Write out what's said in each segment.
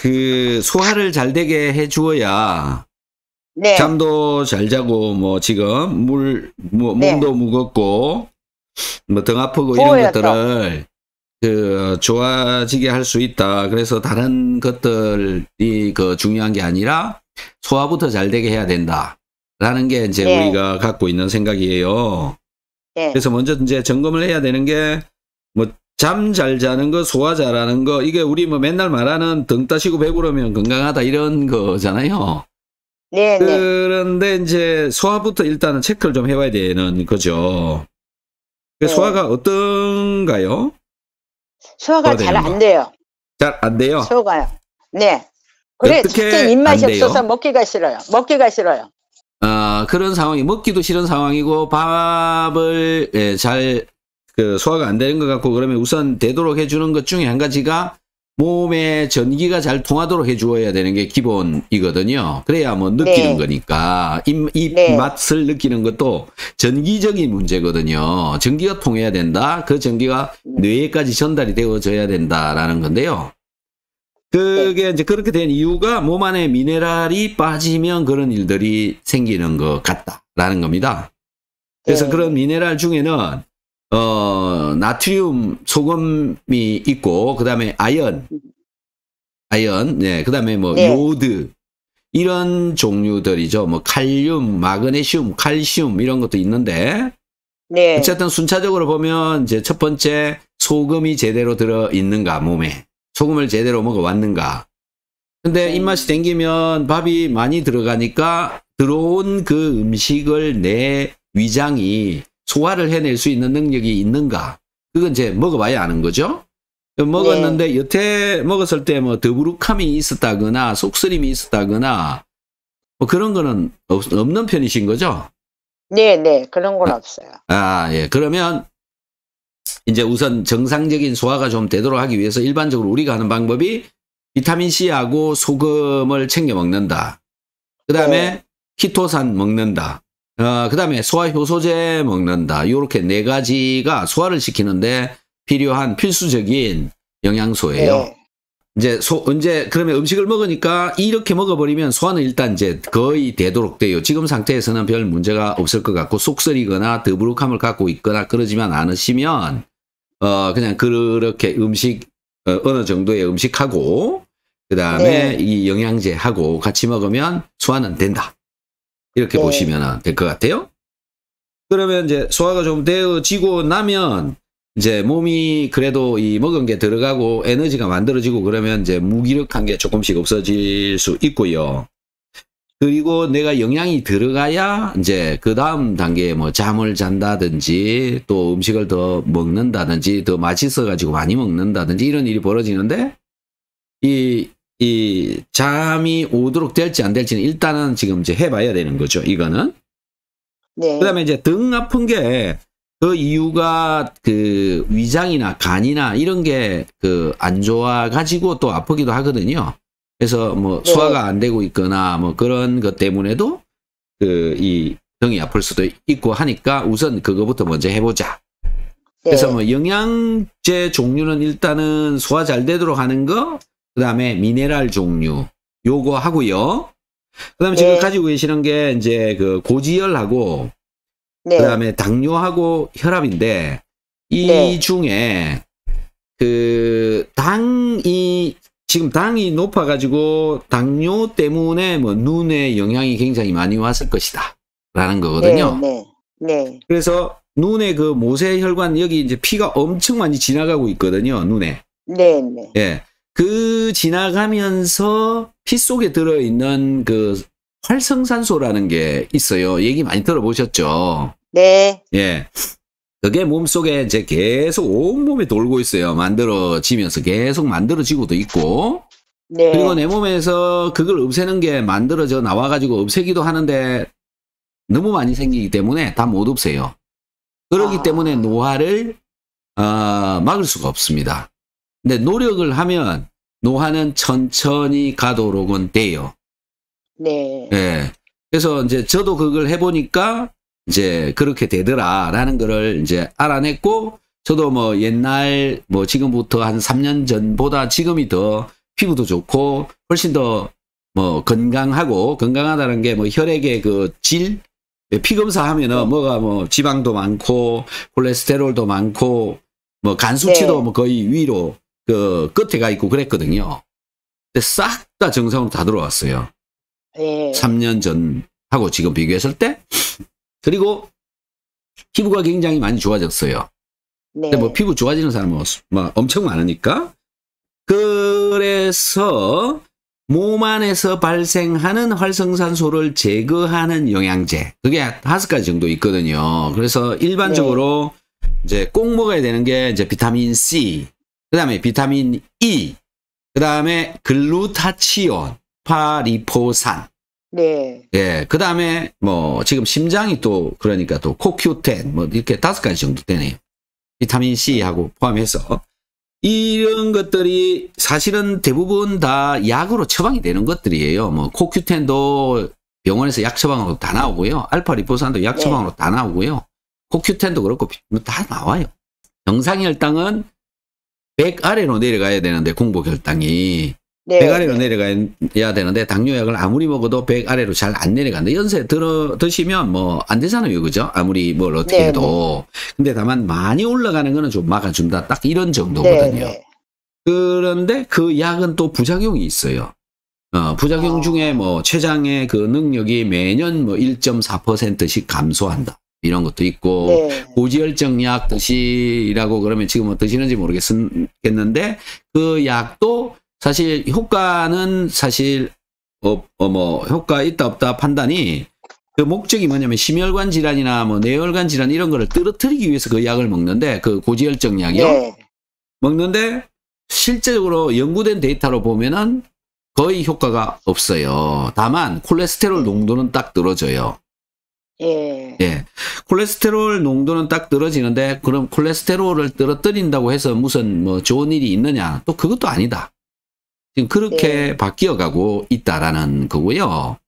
그 소화를 잘 되게 해 주어야 네. 잠도 잘 자고 뭐 지금 물 뭐, 네. 몸도 무겁고 뭐 등 아프고 이런 것들을 그 좋아지게 할 수 있다. 그래서 다른 것들이 그 중요한 게 아니라 소화부터 잘 되게 해야 된다. 라는 게 이제 네. 우리가 갖고 있는 생각이에요. 네. 그래서 먼저 이제 점검을 해야 되는 게뭐 잠잘 자는 거, 소화 잘하는 거, 이게 우리 뭐 맨날 말하는 등 따시고 배부르면 건강하다 이런 거잖아요. 네, 네. 그런데 이제 소화부터 일단은 체크를 좀 해봐야 되는 거죠. 그 네. 소화가 어떤가요? 소화가 잘 안 돼요. 잘 안 돼요? 소화가요. 네. 그래, 특히 입맛이 없어서 먹기가 싫어요. 먹기가 싫어요. 아, 그런 상황이 먹기도 싫은 상황이고 밥을 예, 잘그 소화가 안 되는 것 같고 그러면 우선 되도록 해주는 것 중에 한 가지가 몸에 전기가 잘 통하도록 해주어야 되는 게 기본이거든요. 그래야 뭐 느끼는 네. 거니까 입, 입 네. 맛을 느끼는 것도 전기적인 문제거든요. 전기가 통해야 된다. 그 전기가 뇌에까지 전달이 되어져야 된다라는 건데요. 그게 이제 그렇게 된 이유가 몸 안에 미네랄이 빠지면 그런 일들이 생기는 것 같다라는 겁니다. 그래서 네. 그런 미네랄 중에는 어, 나트륨 소금이 있고 그다음에 아연 아연 네, 그다음에 뭐 네. 요드 이런 종류들이죠. 뭐 칼륨, 마그네슘, 칼슘 이런 것도 있는데 네. 어쨌든 순차적으로 보면 이제 첫 번째 소금이 제대로 들어 있는가 몸에 소금을 제대로 먹어 왔는가. 근데 네. 입맛이 땡기면 밥이 많이 들어가니까 들어온 그 음식을 내 위장이 소화를 해낼 수 있는 능력이 있는가? 그건 이제 먹어봐야 아는 거죠. 먹었는데 네. 여태 먹었을 때 뭐 더부룩함이 있었다거나 속쓰림이 있었다거나 뭐 그런 거는 없, 없는 편이신 거죠? 네, 네. 그런 건 아, 없어요. 아, 예. 그러면 이제 우선 정상적인 소화가 좀 되도록 하기 위해서 일반적으로 우리가 하는 방법이 비타민 C하고 소금을 챙겨 먹는다. 그다음에 네. 키토산 먹는다. 어, 그 다음에 소화 효소제 먹는다. 이렇게 네 가지가 소화를 시키는데 필요한 필수적인 영양소예요. 네. 이제 소 이제 그러면 음식을 먹으니까 이렇게 먹어버리면 소화는 일단 이제 거의 되도록 돼요. 지금 상태에서는 별 문제가 없을 것 같고 속쓰리거나 더부룩함을 갖고 있거나 그러지만 않으시면 어 그냥 그렇게 음식 어, 어느 정도의 음식하고 그 다음에 네. 이 영양제하고 같이 먹으면 소화는 된다. 이렇게 네. 보시면 될 것 같아요. 그러면 이제 소화가 좀 되어지고 나면 이제 몸이 그래도 이 먹은 게 들어가고 에너지가 만들어지고 그러면 이제 무기력한 게 조금씩 없어질 수 있고요. 그리고 내가 영양이 들어가야 이제 그 다음 단계에 뭐 잠을 잔다든지 또 음식을 더 먹는다든지 더 맛있어가지고 많이 먹는다든지 이런 일이 벌어지는데 이이 잠이 오도록 될지 안 될지는 일단은 지금 이제 해봐야 되는 거죠. 이거는. 네. 그다음에 이제 등 아픈 게 그 이유가 그 위장이나 간이나 이런 게 그 안 좋아 가지고 또 아프기도 하거든요. 그래서 뭐 네. 소화가 안 되고 있거나 뭐 그런 것 때문에도 그 이 등이 아플 수도 있고 하니까 우선 그거부터 먼저 해보자. 네. 그래서 뭐 영양제 종류는 일단은 소화 잘 되도록 하는 거, 그 다음에 미네랄 종류 요거 하고요. 그 다음에 네. 지금 가지고 계시는 게 이제 그 고지혈하고 네. 그 다음에 당뇨하고 혈압인데 이 네. 중에 그 당이 지금 당이 높아가지고 당뇨 때문에 뭐 눈에 영향이 굉장히 많이 왔을 것이다라는 거거든요. 네, 네, 네. 그래서 눈에 그 모세혈관 여기 이제 피가 엄청 많이 지나가고 있거든요. 눈에. 네, 네. 예. 그 지나가면서 피 속에 들어있는 그 활성산소라는 게 있어요. 얘기 많이 들어보셨죠? 네. 예. 그게 몸속에 이제 계속 온몸에 돌고 있어요. 만들어지면서 계속 만들어지고도 있고. 네. 그리고 내 몸에서 그걸 없애는 게 만들어져 나와가지고 없애기도 하는데 너무 많이 생기기 때문에 다 못 없애요. 그러기 아. 때문에 노화를 어, 막을 수가 없습니다. 근데 노력을 하면 노화는 천천히 가도록은 돼요. 네. 네. 그래서 이제 저도 그걸 해보니까 이제 그렇게 되더라라는 거를 이제 알아냈고 저도 뭐 옛날 뭐 지금부터 한 3년 전보다 지금이 더 피부도 좋고 훨씬 더 뭐 건강하고 건강하다는 게 뭐 혈액의 그 질, 예, 피 검사하면은 네. 뭐가 뭐 지방도 많고 콜레스테롤도 많고 뭐간 수치도 네. 뭐 거의 위로 그 끝에 가 있고 그랬거든요. 근데 싹 다 정상으로 다 들어왔어요. 예. 3년 전하고 지금 비교했을 때 그리고 피부가 굉장히 많이 좋아졌어요. 네. 근데 뭐 피부 좋아지는 사람은 막 뭐 엄청 많으니까 그래서 몸 안에서 발생하는 활성산소를 제거하는 영양제 그게 다섯 가지 정도 있거든요. 그래서 일반적으로 네. 이제 꼭 먹어야 되는 게 이제 비타민 C, 그 다음에 비타민 E, 그 다음에 글루타치온, 파리포산. 네. 예, 그 다음에 뭐 지금 심장이 또 그러니까 또 코큐텐 뭐 이렇게 다섯 가지 정도 되네요. 비타민 C하고 포함해서 이런 것들이 사실은 대부분 다 약으로 처방이 되는 것들이에요. 뭐 코큐텐도 병원에서 약 처방으로 다 나오고요. 알파 리포산도 약 네. 처방으로 네. 다 나오고요. 코큐텐도 그렇고 뭐 다 나와요. 정상 혈당은 100 아래로 내려가야 되는데 공복 혈당이 네. 100 아래로 네. 내려가야 되는데 당뇨약을 아무리 먹어도 100 아래로 잘 안 내려간다. 연세 들어 드시면 뭐 안 되잖아요, 그죠? 아무리 뭘 어떻게 네, 해도. 네. 근데 다만 많이 올라가는 거는 좀 막아준다. 딱 이런 정도거든요. 네, 네. 그런데 그 약은 또 부작용이 있어요. 어, 부작용 어. 중에 뭐 췌장의 그 능력이 매년 뭐 1.4%씩 감소한다. 이런 것도 있고 네. 고지혈증 약 드시라고 그러면 지금 뭐 드시는지 모르겠는데 그 약도 사실 효과는 사실 어, 어, 뭐 효과 있다 없다 판단이 그 목적이 뭐냐면 심혈관 질환이나 뭐 뇌혈관 질환 이런 거를 떨어뜨리기 위해서 그 약을 먹는데 그 고지혈증 약이요 네. 먹는데 실제적으로 연구된 데이터로 보면은 거의 효과가 없어요. 다만 콜레스테롤 음. 농도는 딱 떨어져요. 예. 예. 콜레스테롤 농도는 딱 떨어지는데 그럼 콜레스테롤을 떨어뜨린다고 해서 무슨 뭐 좋은 일이 있느냐? 또 그것도 아니다. 지금 그렇게 예. 바뀌어 가고 있다라는 거고요.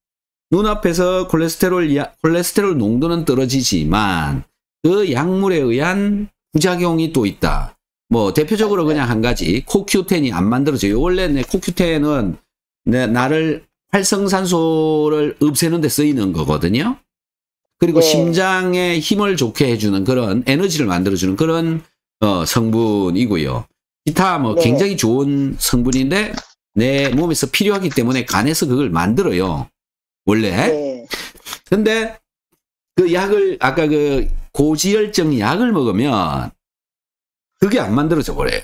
눈앞에서 콜레스테롤 야, 콜레스테롤 농도는 떨어지지만 그 약물에 의한 부작용이 또 있다. 뭐 대표적으로 그냥 한 가지 코큐텐이 안 만들어져요. 원래 내 코큐텐은 내 나를 활성산소를 없애는 데 쓰이는 거거든요. 그리고 네. 심장에 힘을 좋게 해주는 그런 에너지를 만들어주는 그런 어, 성분이고요. 기타 뭐 네. 굉장히 좋은 성분인데 내 몸에서 필요하기 때문에 간에서 그걸 만들어요. 원래. 네. 근데 그 약을 아까 그 고지혈증 약을 먹으면 그게 안 만들어져 버려요.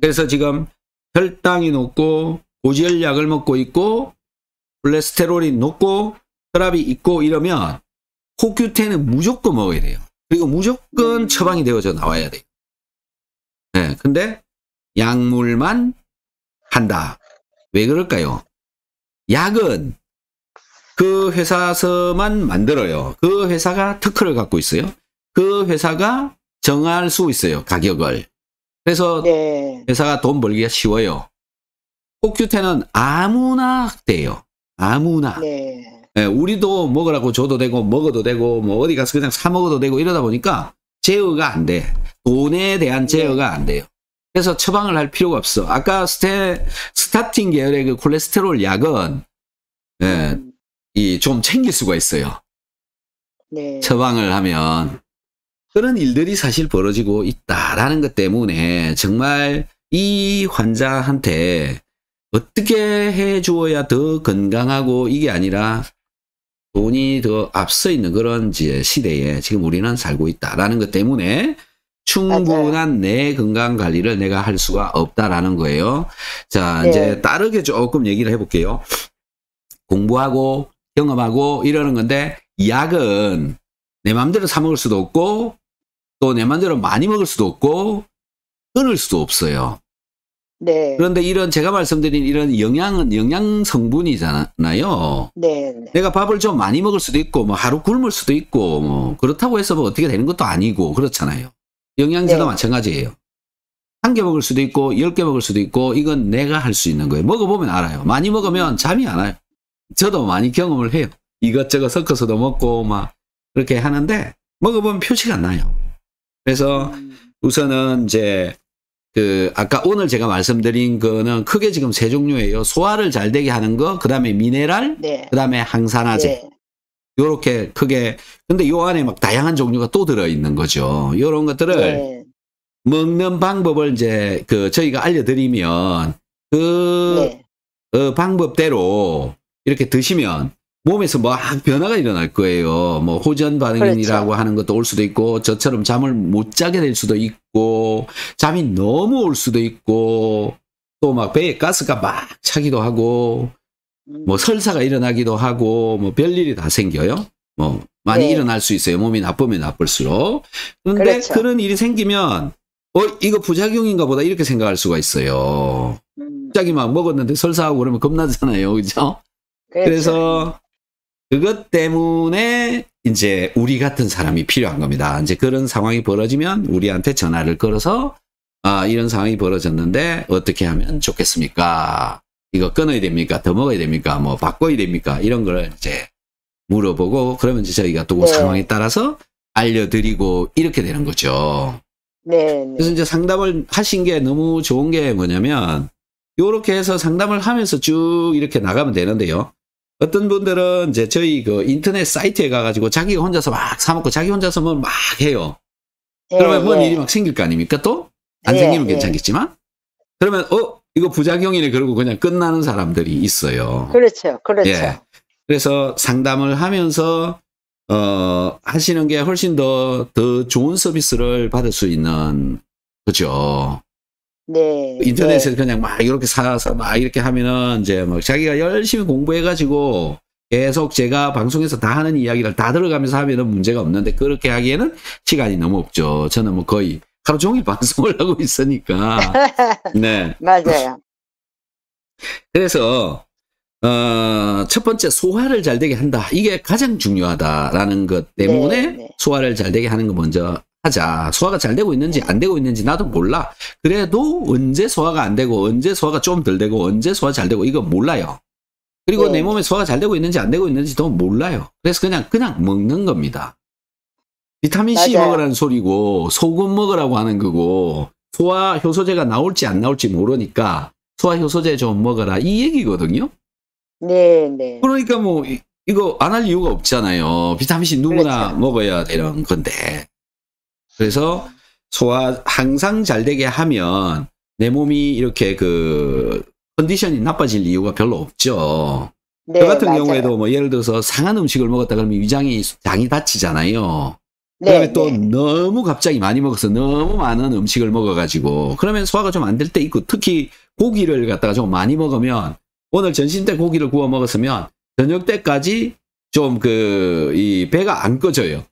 그래서 지금 혈당이 높고 고지혈약을 먹고 있고 콜레스테롤이 높고 혈압이 있고 이러면 호큐텐은 무조건 먹어야 돼요. 그리고 무조건 음. 처방이 되어져 나와야 돼요. 네, 근데 약물만 한다. 왜 그럴까요? 약은 그 회사에서만 만들어요. 그 회사가 특허를 갖고 있어요. 그 회사가 정할 수 있어요. 가격을. 그래서 네. 회사가 돈 벌기가 쉬워요. 호큐텐은 아무나 돼요. 아무나. 네. 예, 우리도 먹으라고 줘도 되고 먹어도 되고 뭐 어디 가서 그냥 사 먹어도 되고 이러다 보니까 제어가 안 돼. 돈에 대한 제어가 안 돼요. 그래서 처방을 할 필요가 없어. 아까 스테, 스타틴 계열의 그 콜레스테롤 약은 예, 이 좀 챙길 수가 있어요. 네. 처방을 하면 그런 일들이 사실 벌어지고 있다라는 것 때문에 정말 이 환자한테 어떻게 해 주어야 더 건강하고 이게 아니라 돈이 더 앞서 있는 그런 시대에 지금 우리는 살고 있다라는 것 때문에 충분한 맞아요. 내 건강 관리를 내가 할 수가 없다라는 거예요. 자, 네. 이제 따르게 조금 얘기를 해볼게요. 공부하고 경험하고 이러는 건데 약은 내 마음대로 사 먹을 수도 없고 또 내 마음대로 많이 먹을 수도 없고 끊을 수도 없어요. 네. 그런데 이런 제가 말씀드린 이런 영양은 영양 성분이잖아요. 네, 네. 내가 밥을 좀 많이 먹을 수도 있고 뭐 하루 굶을 수도 있고 뭐 그렇다고 해서 뭐 어떻게 되는 것도 아니고 그렇잖아요. 영양제도 네. 마찬가지예요. 한 개 먹을 수도 있고 열 개 먹을 수도 있고 이건 내가 할 수 있는 거예요. 먹어보면 알아요. 많이 먹으면 잠이 안 와요. 저도 많이 경험을 해요. 이것저것 섞어서도 먹고 막 그렇게 하는데 먹어보면 표시가 나요. 그래서 음. 우선은 이제 그 아까 오늘 제가 말씀드린 거는 크게 지금 세 종류예요. 소화를 잘 되게 하는 거, 그다음에 미네랄, 네. 그다음에 항산화제. 네. 요렇게 크게 근데 요 안에 막 다양한 종류가 또 들어 있는 거죠. 요런 것들을 네. 먹는 방법을 이제 그 저희가 알려 드리면 그 네. 어, 방법대로 이렇게 드시면 몸에서 뭐 변화가 일어날 거예요. 뭐 호전 반응이라고 그렇죠. 하는 것도 올 수도 있고 저처럼 잠을 못 자게 될 수도 있고 잠이 너무 올 수도 있고 또 막 배에 가스가 막 차기도 하고 음. 뭐 설사가 일어나기도 하고 뭐 별일이 다 생겨요. 뭐 많이 네. 일어날 수 있어요. 몸이 나쁘면 나쁠수록. 그런데 그렇죠. 그런 일이 생기면 어 이거 부작용인가 보다 이렇게 생각할 수가 있어요. 음. 갑자기 막 먹었는데 설사하고 그러면 겁나잖아요. 그죠? 그렇죠. 그래서 그것 때문에 이제 우리 같은 사람이 필요한 겁니다. 이제 그런 상황이 벌어지면 우리한테 전화를 걸어서 아, 이런 상황이 벌어졌는데 어떻게 하면 좋겠습니까? 이거 끊어야 됩니까? 더 먹어야 됩니까? 뭐 바꿔야 됩니까? 이런 걸 이제 물어보고 그러면 이제 저희가 또 네. 상황에 따라서 알려드리고 이렇게 되는 거죠. 네, 네. 그래서 이제 상담을 하신 게 너무 좋은 게 뭐냐면 이렇게 해서 상담을 하면서 쭉 이렇게 나가면 되는데요. 어떤 분들은 이제 저희 그 인터넷 사이트에 가가지고 자기 혼자서 막 사먹고 자기 혼자서 뭘막 뭐 해요. 예, 그러면 뭔 예. 일이 막 생길 거 아닙니까? 또? 안 예, 생기면 예. 괜찮겠지만? 그러면, 어? 이거 부작용이네. 그러고 그냥 끝나는 사람들이 있어요. 그렇죠. 그렇죠. 예. 그래서 상담을 하면서, 어, 하시는 게 훨씬 더, 더 좋은 서비스를 받을 수 있는, 그죠. 네. 인터넷에 네. 그냥 막 이렇게 사서 막 이렇게 하면은 이제 막 뭐 자기가 열심히 공부해가지고 계속 제가 방송에서 다 하는 이야기를 다 들어가면서 하면은 문제가 없는데 그렇게 하기에는 시간이 너무 없죠. 저는 뭐 거의 하루 종일 방송을 하고 있으니까. 네. 맞아요. 그래서 어, 첫 번째 소화를 잘 되게 한다. 이게 가장 중요하다라는 것 때문에 네, 네. 소화를 잘 되게 하는 거 먼저 하자. 소화가 잘 되고 있는지 안 되고 있는지 나도 몰라. 그래도 언제 소화가 안 되고 언제 소화가 좀 덜 되고 언제 소화 잘 되고 이거 몰라요. 그리고 네. 내 몸에 소화가 잘 되고 있는지 안 되고 있는지도 몰라요. 그래서 그냥 그냥 먹는 겁니다. 비타민 C 맞아요. 먹으라는 소리고 소금 먹으라고 하는 거고 소화 효소제가 나올지 안 나올지 모르니까 소화 효소제 좀 먹어라 이 얘기거든요. 네, 네. 그러니까 뭐 이거 안 할 이유가 없잖아요. 비타민 C 누구나 그렇죠. 먹어야 되는 건데. 그래서 소화 항상 잘 되게 하면 내 몸이 이렇게 그 컨디션이 나빠질 이유가 별로 없죠. 네, 저 같은 맞아요. 경우에도 뭐 예를 들어서 상한 음식을 먹었다 그러면 위장이 장이 다치잖아요. 네, 그다음에 또 네. 너무 갑자기 많이 먹어서 너무 많은 음식을 먹어가지고 그러면 소화가 좀 안 될 때 있고 특히 고기를 갖다가 좀 많이 먹으면 오늘 점심 때 고기를 구워 먹었으면 저녁 때까지 좀 그 이 배가 안 꺼져요.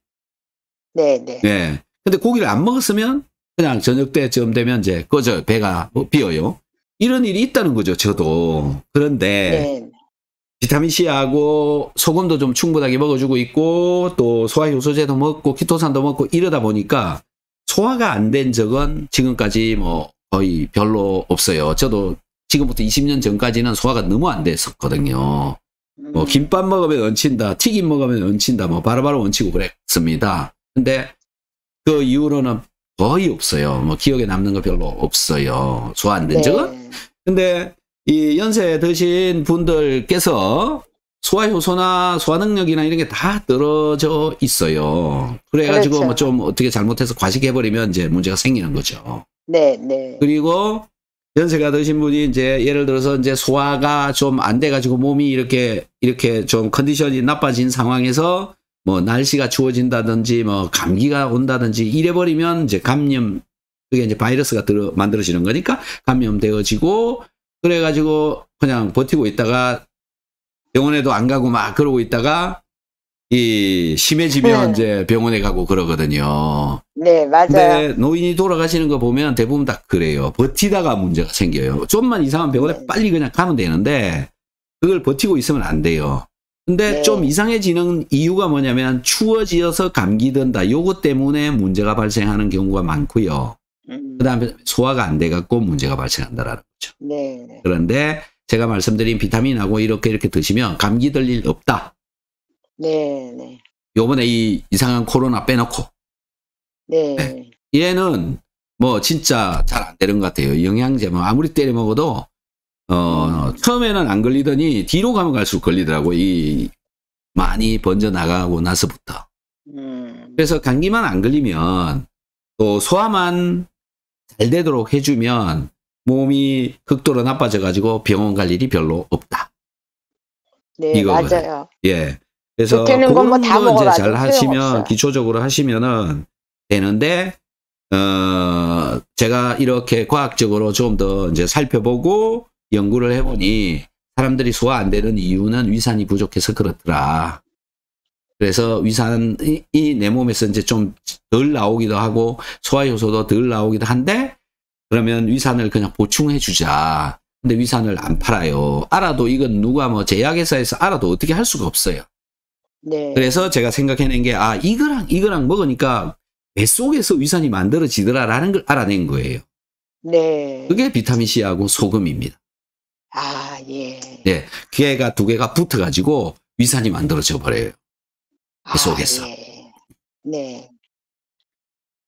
네, 네. 네. 근데 고기를 안 먹었으면 그냥 저녁 때쯤 되면 이제 꺼져 배가 비어요. 이런 일이 있다는 거죠. 저도 그런데 네. 비타민 C하고 소금도 좀 충분하게 먹어주고 있고 또 소화 효소제도 먹고 키토산도 먹고 이러다 보니까 소화가 안 된 적은 지금까지 뭐 거의 별로 없어요. 저도 지금부터 20년 전까지는 소화가 너무 안 됐었거든요. 뭐 음. 김밥 먹으면 얹힌다, 튀김 먹으면 얹힌다, 뭐 바로바로 얹히고 그랬습니다. 근데 그 이후로는 거의 없어요. 뭐 기억에 남는 거 별로 없어요. 소화안된 네. 적은. 근데 이 연세 드신 분들께서 소화 효소나 소화 능력이나 이런 게 다 떨어져 있어요. 그래가지고 그렇죠. 뭐좀 어떻게 잘못해서 과식해버리면 이제 문제가 생기는 거죠. 네, 네. 그리고 연세가 드신 분이 이제 예를 들어서 이제 소화가 좀 안 돼가지고 몸이 이렇게 이렇게 좀 컨디션이 나빠진 상황에서 뭐 날씨가 추워진다든지 뭐 감기가 온다든지 이래버리면 이제 감염 그게 이제 바이러스가 들어 만들어지는 거니까 감염되어지고 그래가지고 그냥 버티고 있다가 병원에도 안 가고 막 그러고 있다가 이 심해지면 네. 이제 병원에 가고 그러거든요. 네, 맞아요. 근데 노인이 돌아가시는 거 보면 대부분 다 그래요. 버티다가 문제가 생겨요. 좀만 이상한 병원에 네. 빨리 그냥 가면 되는데 그걸 버티고 있으면 안 돼요. 근데 네. 좀 이상해지는 이유가 뭐냐면 추워지어서 감기 든다. 요것 때문에 문제가 발생하는 경우가 많고요. 음. 그다음에 소화가 안 돼 갖고 문제가 발생한다라는 거죠. 네. 그런데 제가 말씀드린 비타민하고 이렇게 이렇게 드시면 감기 들 일 없다. 네, 네. 요번에 이 이상한 코로나 빼놓고. 네. 네. 얘는 뭐 진짜 잘 안 되는 것 같아요. 영양제 뭐 아무리 때려 먹어도 어, 처음에는 안 걸리더니 뒤로 가면 갈수록 걸리더라고. 이 많이 번져 나가고 나서부터. 음. 그래서 감기만 안 걸리면 또 소화만 잘 되도록 해주면 몸이 극도로 나빠져가지고 병원 갈 일이 별로 없다. 네, 이거거든. 맞아요. 예. 그래서 뭐 그런 거 이제 잘 하시면 기초적으로 하시면은 되는데 어 제가 이렇게 과학적으로 좀 더 이제 살펴보고 연구를 해보니 사람들이 소화 안 되는 이유는 위산이 부족해서 그렇더라. 그래서 위산이 내 몸에서 이제 좀 덜 나오기도 하고 소화 효소도 덜 나오기도 한데 그러면 위산을 그냥 보충해 주자. 근데 위산을 안 팔아요. 알아도 이건 누가 뭐 제약회사에서 알아도 어떻게 할 수가 없어요. 네. 그래서 제가 생각해낸 게아 이거랑 이거랑 먹으니까 뱃속에서 위산이 만들어지더라라는 걸 알아낸 거예요. 네. 그게 비타민 C하고 소금입니다. 아, 예. 예. 기회가 두 개가 붙어가지고 위산이 만들어져 버려요. 아, 그 속에서. 아, 예. 네.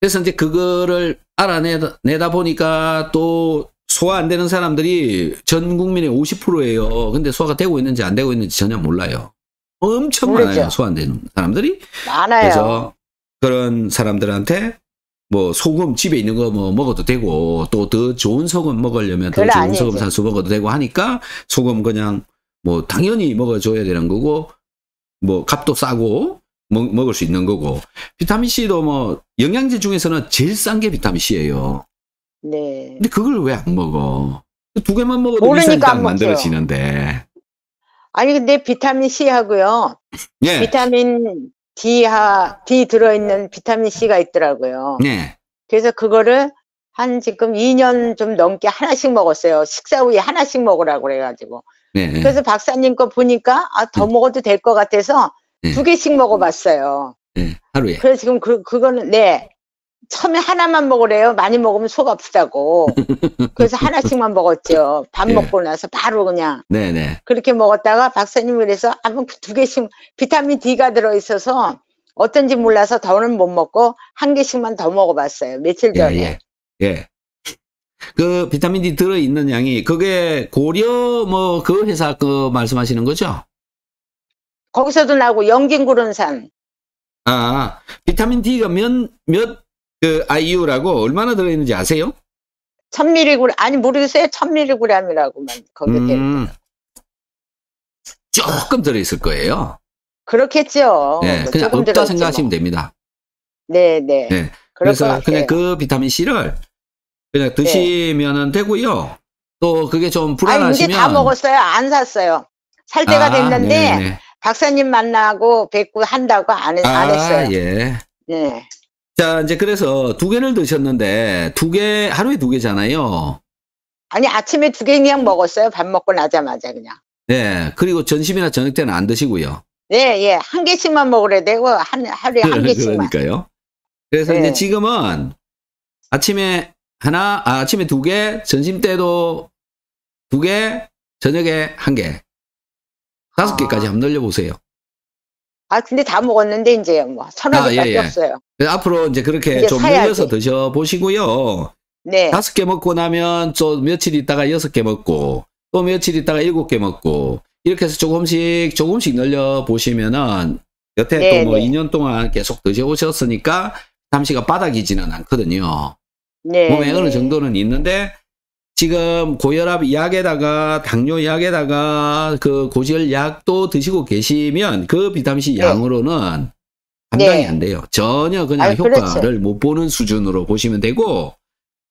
그래서 이제 그거를 알아내다 보니까 또 소화 안 되는 사람들이 전 국민의 50%예요. 근데 소화가 되고 있는지 안 되고 있는지 전혀 몰라요. 엄청 모르죠. 그렇죠. 많아요. 소화 안 되는 사람들이. 많아요. 그래서 그런 사람들한테 뭐 소금 집에 있는 거 뭐 먹어도 되고 또 더 좋은 소금 먹으려면 더 좋은 아니지. 소금 사서 먹어도 되고 하니까 소금 그냥 뭐 당연히 먹어줘야 되는 거고 뭐 값도 싸고 먹, 먹을 수 있는 거고 비타민 C도 뭐 영양제 중에서는 제일 싼 게 비타민 C예요. 네. 근데 그걸 왜 안 먹어? 두 개만 먹어도 모르니까 만들어지는데. 아니 근데 비타민 C하고요. 예. 비타민 D하 D 들어있는 비타민 C가 있더라고요. 네. 그래서 그거를 한 지금 2년 좀 넘게 하나씩 먹었어요. 식사 후에 하나씩 먹으라고 그래가지고. 네. 그래서 박사님 거 보니까 아, 더 네. 먹어도 될 것 같아서 네. 두 개씩 먹어봤어요. 네. 하루에. 그래서 지금 그, 그거는, 네. 처음에 하나만 먹으래요. 많이 먹으면 속 아프다고. 그래서 하나씩만 먹었죠. 밥 예. 먹고 나서 바로 그냥. 네네. 그렇게 먹었다가 박사님 그래서 한 번 두 개씩 비타민 D가 들어있어서 어떤지 몰라서 더는 못 먹고 한 개씩만 더 먹어봤어요. 며칠 예, 전에. 예. 예. 예. 그 비타민 D 들어있는 양이 그게 고려 뭐 그 회사 그 말씀하시는 거죠? 거기서도 나고 영진구론산. 아 비타민 D가 몇몇 그 아이유라고 얼마나 들어있는지 아세요? 1000mg 아니 모르겠어요. 1000mg이라고만 거기에 음, 조금 들어있을 거예요. 그렇겠죠. 네, 뭐 그냥 없다 생각하시면 뭐. 됩니다. 네, 네. 네. 그래서 그냥 그 비타민 C를 그냥 네. 드시면은 네. 되고요. 또 그게 좀 불안하시면 아, 이제 다 먹었어요. 안 샀어요. 살 아, 때가 아, 됐는데 네네. 박사님 만나고 뵙고 한다고 안, 했, 아, 안 했어요. 예. 네. 자, 이제 그래서 두 개를 드셨는데, 두 개, 하루에 두 개잖아요. 아니, 아침에 두 개 그냥 먹었어요. 밥 먹고 나자마자 그냥. 네. 그리고 점심이나 저녁 때는 안 드시고요. 네, 예. 한 개씩만 먹으래 되고, 한, 하루에 한 네, 개씩만. 그러니까요. 그래서 네. 이제 지금은 아침에 하나, 아, 침에두 개, 점심 때도 두 개, 저녁에 한 개. 다섯 아. 개까지 한번 늘려보세요. 아 근데 다 먹었는데 이제 뭐 서너 아, 개밖에 예, 예. 없어요. 네, 앞으로 이제 그렇게 이제 좀 사야지. 늘려서 드셔 보시고요. 네. 다섯 개 먹고 나면 또 며칠 있다가 여섯 개 먹고 또 며칠 있다가 일곱 개 먹고 이렇게 해서 조금씩 조금씩 늘려 보시면은 여태 네, 또뭐 네. 2년 동안 계속 드셔 오셨으니까 잠시가 바닥이지는 않거든요. 네. 몸에 어느 정도는 있는데 지금 고혈압 약에다가 당뇨 약에다가 그 고지혈 약도 드시고 계시면 그 비타민C 네. 양으로는 감당이 네. 안 돼요. 전혀 그냥 아 효과를 그렇지. 못 보는 수준으로 보시면 되고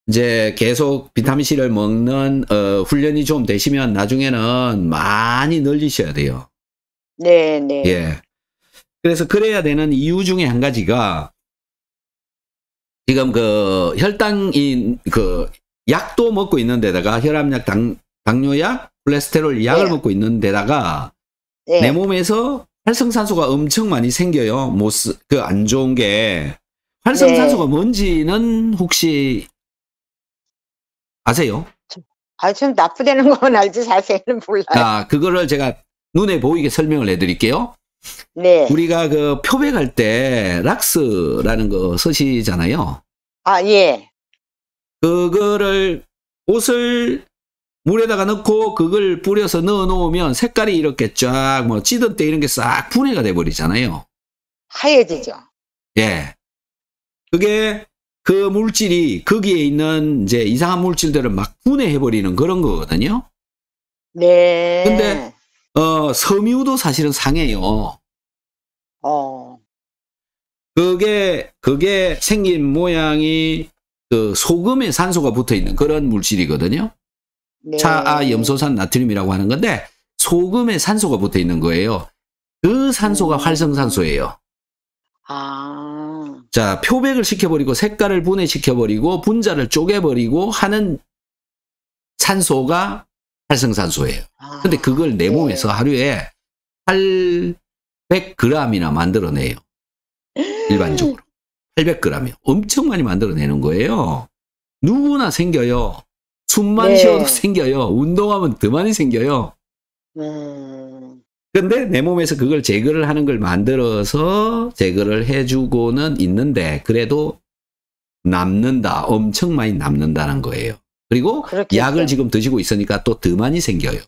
이제 계속 비타민C를 먹는 어, 훈련이 좀 되시면 나중에는 많이 늘리셔야 돼요. 네, 네. 예. 그래서 그래야 되는 이유 중에 한 가지가 지금 그 혈당이 그 약도 먹고 있는 데다가 혈압약, 당, 당뇨약, 콜레스테롤 약을 네. 먹고 있는 데다가 네. 내 몸에서 활성산소가 엄청 많이 생겨요. 못그안 뭐 좋은 게 활성산소가 네. 뭔지는 혹시 아세요? 아좀 납부되는 건 알지 자세히는 몰라요. 아 그거를 제가 눈에 보이게 설명을 해드릴게요. 네. 우리가 그 표백할 때 락스라는 거 쓰시잖아요. 아 예. 그거를 옷을 물에다가 넣고 그걸 뿌려서 넣어 놓으면 색깔이 이렇게 쫙 뭐 찌든 때 이런 게 싹 분해가 돼 버리잖아요. 하얘지죠. 예. 그게 그 물질이 거기에 있는 이제 이상한 물질들을 막 분해해 버리는 그런 거거든요. 네. 근데 어 섬유도 사실은 상해요. 어. 그게 그게 생긴 모양이 그 소금에 산소가 붙어 있는 그런 물질이거든요. 네. 차아 염소산 나트륨이라고 하는 건데 소금에 산소가 붙어 있는 거예요. 그 산소가 음. 활성산소예요. 아. 자, 표백을 시켜버리고 색깔을 분해시켜버리고 분자를 쪼개버리고 하는 산소가 활성산소예요. 아. 근데 그걸 내 네. 몸에서 네. 하루에 800g이나 만들어내요. 일반적으로. 800g이요. 엄청 많이 만들어내는 거예요. 누구나 생겨요. 숨만 네. 쉬어도 생겨요. 운동하면 더 많이 생겨요. 음. 네. 근데 내 몸에서 그걸 제거를 하는 걸 만들어서 제거를 해주고는 있는데 그래도 남는다. 엄청 많이 남는다는 거예요. 그리고 그렇겠죠. 약을 지금 드시고 있으니까 또 더 많이 생겨요.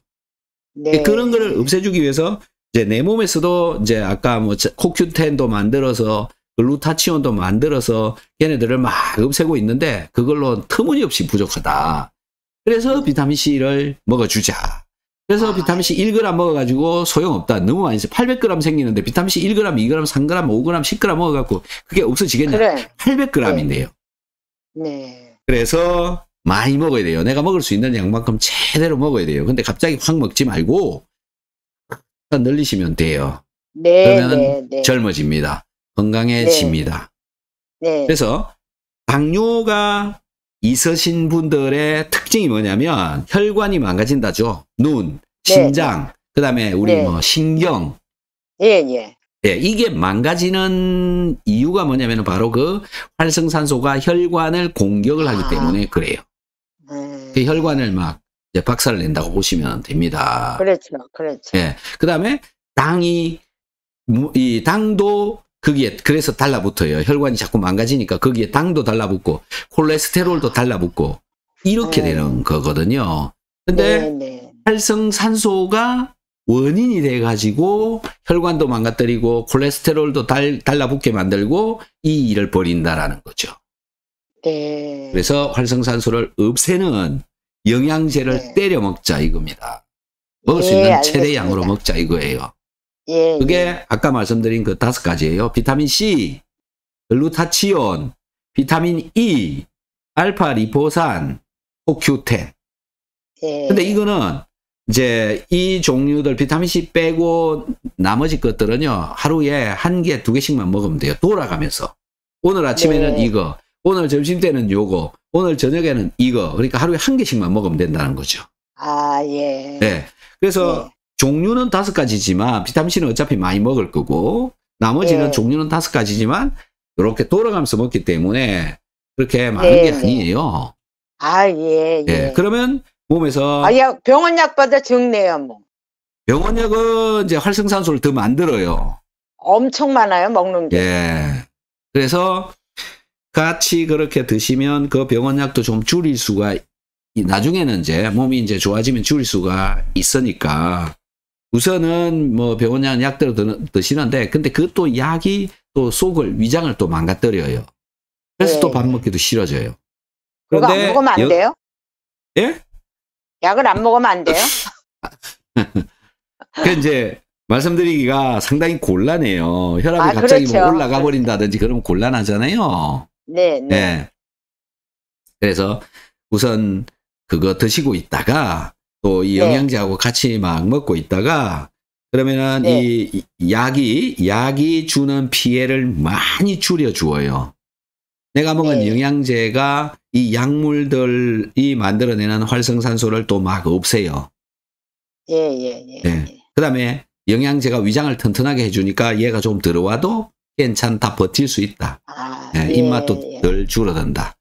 네. 예, 그런 거를 없애주기 위해서 이제 내 몸에서도 이제 아까 뭐 코큐텐도 만들어서 글루타치온도 만들어서 걔네들을 막 없애고 있는데 그걸로 터무니없이 부족하다. 그래서 음. 비타민C를 먹어주자. 그래서 아. 비타민C 1g 먹어가지고 소용없다. 너무 많이 써. 800g 생기는데 비타민C 1g, 2g, 3g, 5g, 10g 먹어갖고 그게 없어지겠냐. 그래. 800g인데요. 네. 네. 그래서 많이 먹어야 돼요. 내가 먹을 수 있는 양만큼 제대로 먹어야 돼요. 근데 갑자기 확 먹지 말고 늘리시면 돼요. 네, 그러면 네, 네. 젊어집니다. 건강해집니다. 네. 네. 그래서 당뇨가 있으신 분들의 특징이 뭐냐면 혈관이 망가진다죠. 눈, 네, 심장, 네. 그다음에 우리 네. 뭐 신경. 예, 예. 예, 이게 망가지는 이유가 뭐냐면 바로 그 활성산소가 혈관을 공격을 하기 아. 때문에 그래요. 음. 그 혈관을 막 박살을 낸다고 보시면 됩니다. 그렇죠, 그렇죠. 예, 그다음에 당이 이 당도 거기에 그래서 달라붙어요. 혈관이 자꾸 망가지니까 거기에 당도 달라붙고 콜레스테롤도 달라붙고 이렇게 네. 되는 거거든요. 근데 네, 네. 활성산소가 원인이 돼 가지고 혈관도 망가뜨리고 콜레스테롤도 달, 달라붙게 만들고 이 일을 벌인다라는 거죠. 네. 그래서 활성산소를 없애는 영양제를 네. 때려 먹자 이겁니다. 먹을 수 있는 최대 양으로 먹자 이거예요. 예, 예, 그게 예. 아까 말씀드린 그 다섯 가지예요. 비타민 C, 글루타치온, 비타민 E, 알파 리포산, 오큐텐. 예. 근데 이거는 이제 이 종류들 비타민 C 빼고 나머지 것들은요 하루에 한 개, 두 개씩만 먹으면 돼요. 돌아가면서 오늘 아침에는 예. 이거, 오늘 점심 때는 요거, 오늘 저녁에는 이거. 그러니까 하루에 한 개씩만 먹으면 된다는 거죠. 아 예. 네. 그래서 예. 종류는 다섯 가지지만 비타민C는 어차피 많이 먹을 거고 나머지는 네. 종류는 다섯 가지지만 이렇게 돌아가면서 먹기 때문에 그렇게 많은 네, 게 네. 아니에요. 아, 예, 예. 예, 그러면 몸에서. 아, 야, 병원약보다 적네요, 뭐. 병원약은 이제 활성산소를 더 만들어요. 엄청 많아요, 먹는 게. 예. 그래서 같이 그렇게 드시면 그 병원약도 좀 줄일 수가, 나중에는 이제 몸이 이제 좋아지면 줄일 수가 있으니까 우선은 뭐 병원약 약대로 드시는데 근데 그것도 약이 또 속을 위장을 또 망가뜨려요. 그래서 네. 또밥 먹기도 싫어져요. 그런데 안 먹으면 안 여... 돼요? 예? 약을 안 먹으면 안 돼요? 그 이제 말씀드리기가 상당히 곤란해요. 혈압이 아, 갑자기 뭐 그렇죠. 뭐 올라가 버린다든지 그러면 곤란하잖아요. 네, 네. 네. 그래서 우선 그거 드시고 있다가 또이 네. 영양제하고 같이 막 먹고 있다가 그러면은 네. 이 약이 약이 주는 피해를 많이 줄여 주어요. 내가 먹은 네. 영양제가 이 약물들이 만들어내는 활성산소를 또 막 없애요. 예, 예, 예. 네. 예. 그 다음에 영양제가 위장을 튼튼하게 해주니까 얘가 좀 들어와도 괜찮다, 버틸 수 있다. 아, 네. 예, 입맛도 예. 덜 줄어든다.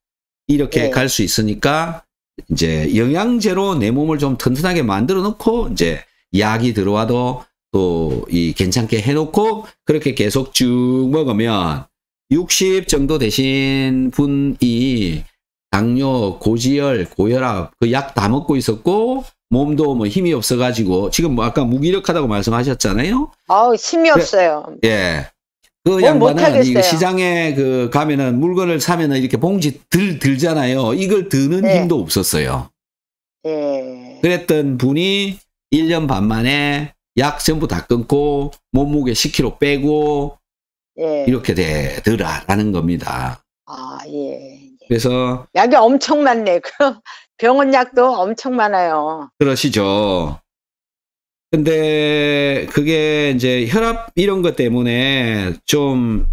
이렇게 예. 네. 갈수 있으니까 이제 영양제로 내 몸을 좀 튼튼하게 만들어 놓고 이제 약이 들어와도 또 이 괜찮게 해놓고 그렇게 계속 쭉 먹으면 60 정도 되신 분이 당뇨, 고지혈, 고혈압 그 약 다 먹고 있었고 몸도 뭐 힘이 없어가지고 지금 뭐 아까 무기력하다고 말씀하셨잖아요. 아 힘이 그래, 없어요. 예. 그 뭐 양반은 시장에 그 가면은 물건을 사면은 이렇게 봉지 들 들잖아요. 이걸 드는 네. 힘도 없었어요. 네. 그랬던 분이 1년 반 만에 약 전부 다 끊고 몸무게 10kg 빼고 예. 이렇게 되더라라는 겁니다. 아 예. 그래서 약이 엄청 많네. 그 병원 약도 엄청 많아요. 그러시죠. 근데 그게 이제 혈압 이런 것 때문에 좀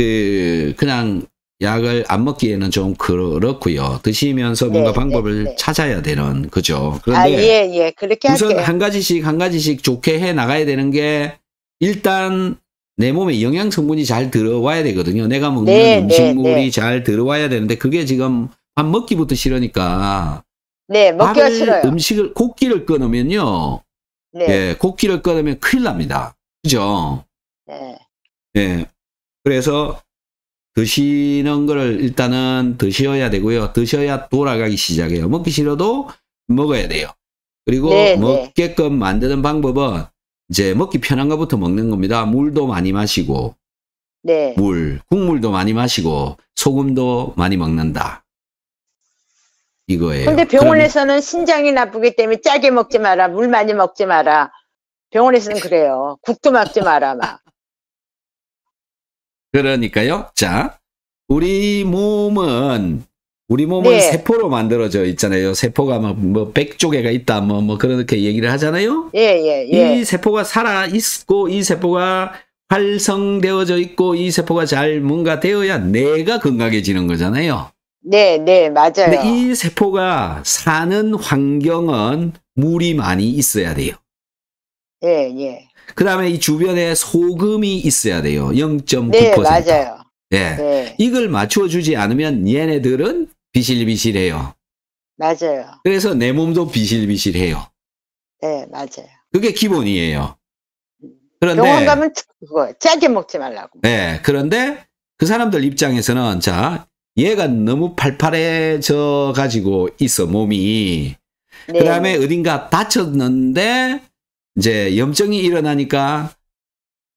그 그냥 약을 안 먹기에는 좀 그렇고요. 드시면서 네, 뭔가 네, 방법을 네, 네. 찾아야 되는 그죠. 아, 그런데 아, 예, 예. 그렇게 우선 할게요. 한 가지씩 한 가지씩 좋게 해 나가야 되는 게 일단 내 몸에 영양 성분이 잘 들어와야 되거든요. 내가 먹는 네, 네, 음식물이 잘 들어와야 되는데 그게 지금 밥 먹기부터 싫으니까 네, 먹기가 싫어요. 음식을 고기를 끊으면요. 네. 예, 곡기를 꺼내면 큰일 납니다. 그죠? 네. 예. 그래서 드시는 거를 일단은 드셔야 되고요. 드셔야 돌아가기 시작해요. 먹기 싫어도 먹어야 돼요. 그리고 네, 네. 먹게끔 네. 만드는 방법은 이제 먹기 편한 것부터 먹는 겁니다. 물도 많이 마시고 네. 물, 국물도 많이 마시고 소금도 많이 먹는다. 이거예요. 근데 병원에서는 그러 신장이 나쁘기 때문에 짜게 먹지 마라, 물 많이 먹지 마라. 병원에서는 그래요. 국도 막지 마라, 막. 그러니까요. 자, 우리 몸은 우리 몸은 네. 세포로 만들어져 있잖아요. 세포가 뭐, 뭐 백조개가 있다, 뭐, 뭐 그렇게 얘기를 하잖아요. 예, 예, 예. 이 세포가 살아 있고 이 세포가 활성되어져 있고 이 세포가 잘 뭔가 되어야 뇌가 건강해지는 거잖아요. 네, 네, 맞아요. 근데 이 세포가 사는 환경은 물이 많이 있어야 돼요. 예, 예. 그 다음에 이 주변에 소금이 있어야 돼요. 0.9%. 네, 맞아요. 예. 네. 이걸 맞춰주지 않으면 얘네들은 비실비실해요. 맞아요. 그래서 내 몸도 비실비실해요. 네, 맞아요. 그게 기본이에요. 그런데 병원 가면 그거 짜게 먹지 말라고. 네, 그런데 그 사람들 입장에서는 자 얘가 너무 팔팔해져 가지고 있어 몸이 네. 그다음에 어딘가 다쳤는데 이제 염증이 일어나니까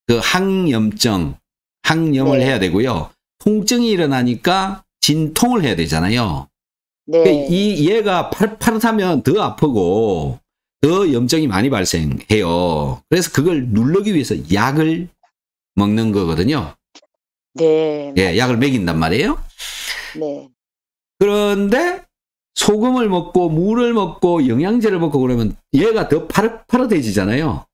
그 항염증 항염을 네. 해야 되고요 통증이 일어나니까 진통을 해야 되잖아요 네. 그러니까 이 얘가 팔팔하면 더 아프고 더 염증이 많이 발생해요 그래서 그걸 누르기 위해서 약을 먹는 거거든요 네 예, 약을 먹인단 말이에요 네. 그런데 소금을 먹고 물을 먹고 영양제를 먹고 그러면 얘가 더 파릇, 파릇해지잖아요.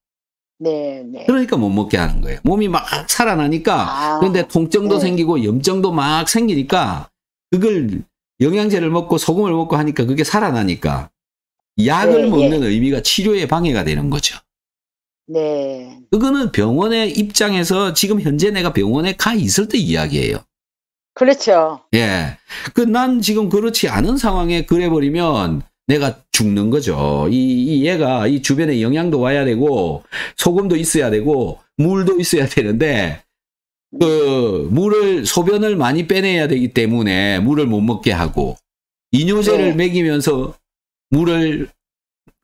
네, 네. 그러니까 못 먹게 하는 거예요. 몸이 막 살아나니까 아, 그런데 통증도 네. 생기고 염증도 막 생기니까 그걸 영양제를 먹고 소금을 먹고 하니까 그게 살아나니까 약을 네, 예. 먹는 네. 의미가 치료에 방해가 되는 거죠. 네. 그거는 병원의 입장에서 지금 현재 내가 병원에 가 있을 때 이야기예요. 그렇죠. 예. 그 난 지금 그렇지 않은 상황에 그래 버리면 내가 죽는 거죠. 이, 이 얘가 이 주변에 영양도 와야 되고 소금도 있어야 되고 물도 있어야 되는데 그 물을 소변을 많이 빼내야 되기 때문에 물을 못 먹게 하고 이뇨제를 네. 먹이면서 물을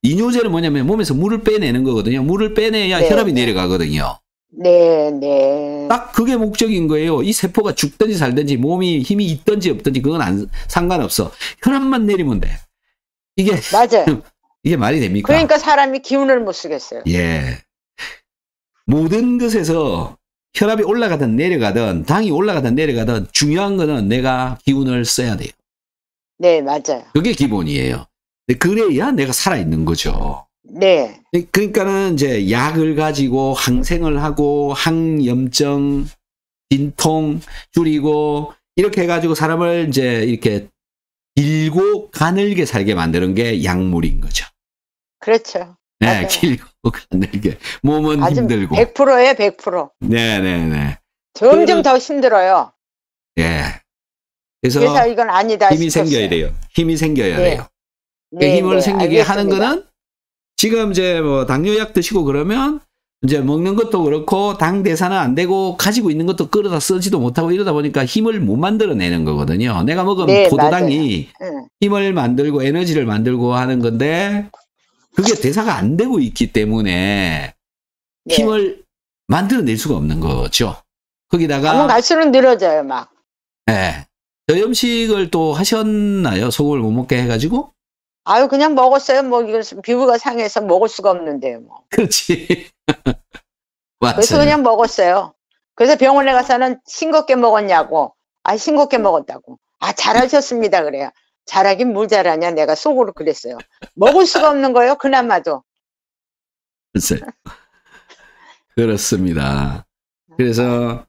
이뇨제는 뭐냐면 몸에서 물을 빼내는 거거든요. 물을 빼내야 네. 혈압이 내려가거든요. 네, 네. 딱 그게 목적인 거예요. 이 세포가 죽든지 살든지 몸이 힘이 있든지 없든지 그건 안, 상관없어. 혈압만 내리면 돼. 이게 맞아 이게 말이 됩니까? 그러니까 사람이 기운을 못 쓰겠어요. 예. 모든 것에서 혈압이 올라가든 내려가든 당이 올라가든 내려가든 중요한 거는 내가 기운을 써야 돼요. 네, 맞아요. 그게 기본이에요. 그래야 내가 살아있는 거죠. 네. 그, 그러니까는 이제 약을 가지고 항생을 하고 항염증, 진통 줄이고 이렇게 해가지고 사람을 이제 이렇게 길고 가늘게 살게 만드는 게 약물인 거죠. 그렇죠. 네, 맞아요. 길고 가늘게 몸은 힘들고. 1 0 0요 100%. 네, 네, 네. 점점 더 힘들어요. 예. 네. 그래서, 그래서, 이건 아니다. 힘이 싶었어요. 생겨야 돼요. 힘이 생겨야 네. 돼요. 예, 네, 힘을 네. 생기게 하는 거는 지금 이제 뭐 당뇨약 드시고 그러면 이제 먹는 것도 그렇고 당 대사는 안 되고 가지고 있는 것도 끌어다 쓰지도 못하고 이러다 보니까 힘을 못 만들어내는 거거든요. 내가 먹은 네, 포도당이 응. 예. 힘을 만들고 에너지를 만들고 하는 건데 그게 대사가 안 되고 있기 때문에 네. 힘을 만들어낼 수가 없는 거죠. 거기다가 가면 갈수록 늘어져요, 막. 네. 저염식을 또 하셨나요? 소금을 못 먹게 해가지고? 아유 그냥 먹었어요. 뭐이거비부가 상해서 먹을 수가 없는데요. 뭐. 그렇지. 그래서 그냥 먹었어요. 그래서 병원에 가서는 싱겁게 먹었냐고. 아 싱겁게 먹었다고. 아 잘하셨습니다 그래요. 잘하긴 뭘 잘하냐 내가 속으로 그랬어요. 먹을 수가 없는 거예요. 그나마도. 글쎄. 그렇습니다. 그래서 아.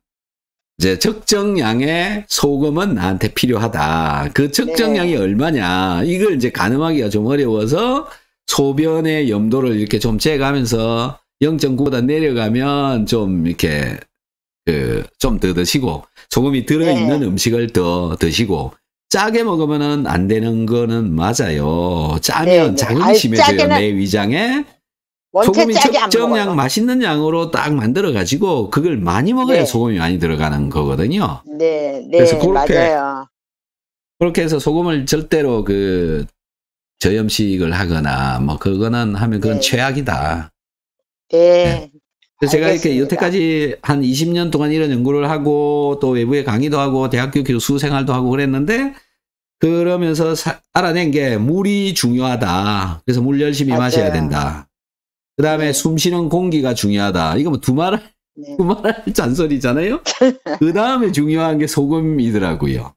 이제 적정량의 소금은 나한테 필요하다. 그 적정량이 네. 얼마냐. 이걸 이제 가늠하기가 좀 어려워서 소변의 염도를 이렇게 좀 재가면서 0.9보다 내려가면 좀 이렇게 그좀더 드시고 소금이 들어있는 네. 음식을 더 드시고 짜게 먹으면안 되는 거는 맞아요. 짜면 네, 네. 자존심에 돼요. 내 위장에 소금이 적정량 맛있는 양으로 딱 만들어 가지고 그걸 많이 먹어야 네. 소금이 많이 들어가는 거거든요. 네, 네, 그래서 그렇게, 맞아요. 그렇게 해서 소금을 절대로 그 저염식을 하거나 뭐 그거는 하면 그건 네. 최악이다. 네. 네. 그래서 제가 이렇게 여태까지 한 20년 동안 이런 연구를 하고 또 외부에 강의도 하고 대학교 교수 생활도 하고 그랬는데 그러면서 사, 알아낸 게 물이 중요하다. 그래서 물 열심히 맞아요. 마셔야 된다. 그 다음에 네. 숨 쉬는 공기가 중요하다. 이거 뭐 두말할, 네. 두말할 잔소리잖아요? 그 다음에 중요한 게 소금이더라고요.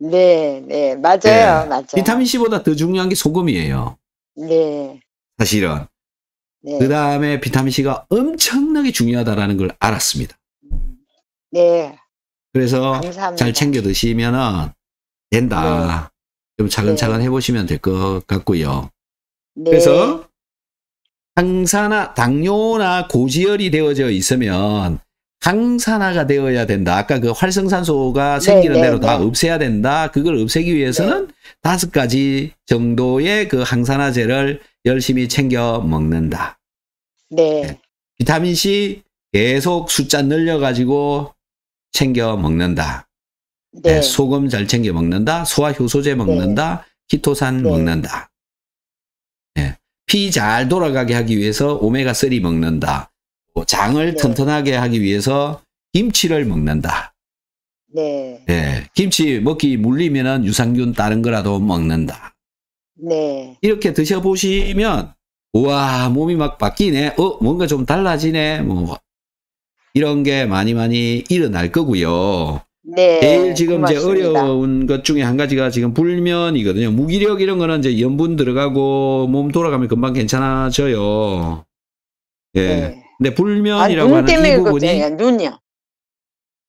네, 네, 맞아요, 네. 맞아요. 비타민C보다 더 중요한 게 소금이에요. 네. 사실은. 네. 그 다음에 비타민C가 엄청나게 중요하다라는 걸 알았습니다. 네. 그래서 감사합니다. 잘 챙겨 드시면 된다. 네. 좀 차근차근 네. 해보시면 될 것 같고요. 네. 그래서 항산화, 당뇨나 고지혈이 되어져 있으면 항산화가 되어야 된다. 아까 그 활성산소가 네, 생기는 네, 대로 네, 다 네. 없애야 된다. 그걸 없애기 위해서는 네. 다섯 가지 정도의 그 항산화제를 열심히 챙겨 먹는다. 네. 네. 비타민 C 계속 숫자 늘려가지고 챙겨 먹는다. 네. 소금 잘 챙겨 먹는다. 소화효소제 먹는다. 키토산 먹는다. 피잘 돌아가게 하기 위해서 오메가3 먹는다. 뭐 장을 네. 튼튼하게 하기 위해서 김치를 먹는다. 네. 네. 김치 먹기 물리면 유산균 다른 거라도 먹는다. 네. 이렇게 드셔보시면, 와 몸이 막 바뀌네. 어, 뭔가 좀 달라지네. 뭐, 이런 게 많이 많이 일어날 거고요. 네, 제일 그 지금 이제 어려운 것 중에 한 가지가 지금 불면이거든요. 무기력 이런 거는 이제 염분 들어가고 몸 돌아가면 금방 괜찮아져요. 예. 네. 근데 불면이라고 아 하는 이 부분이 눈이요.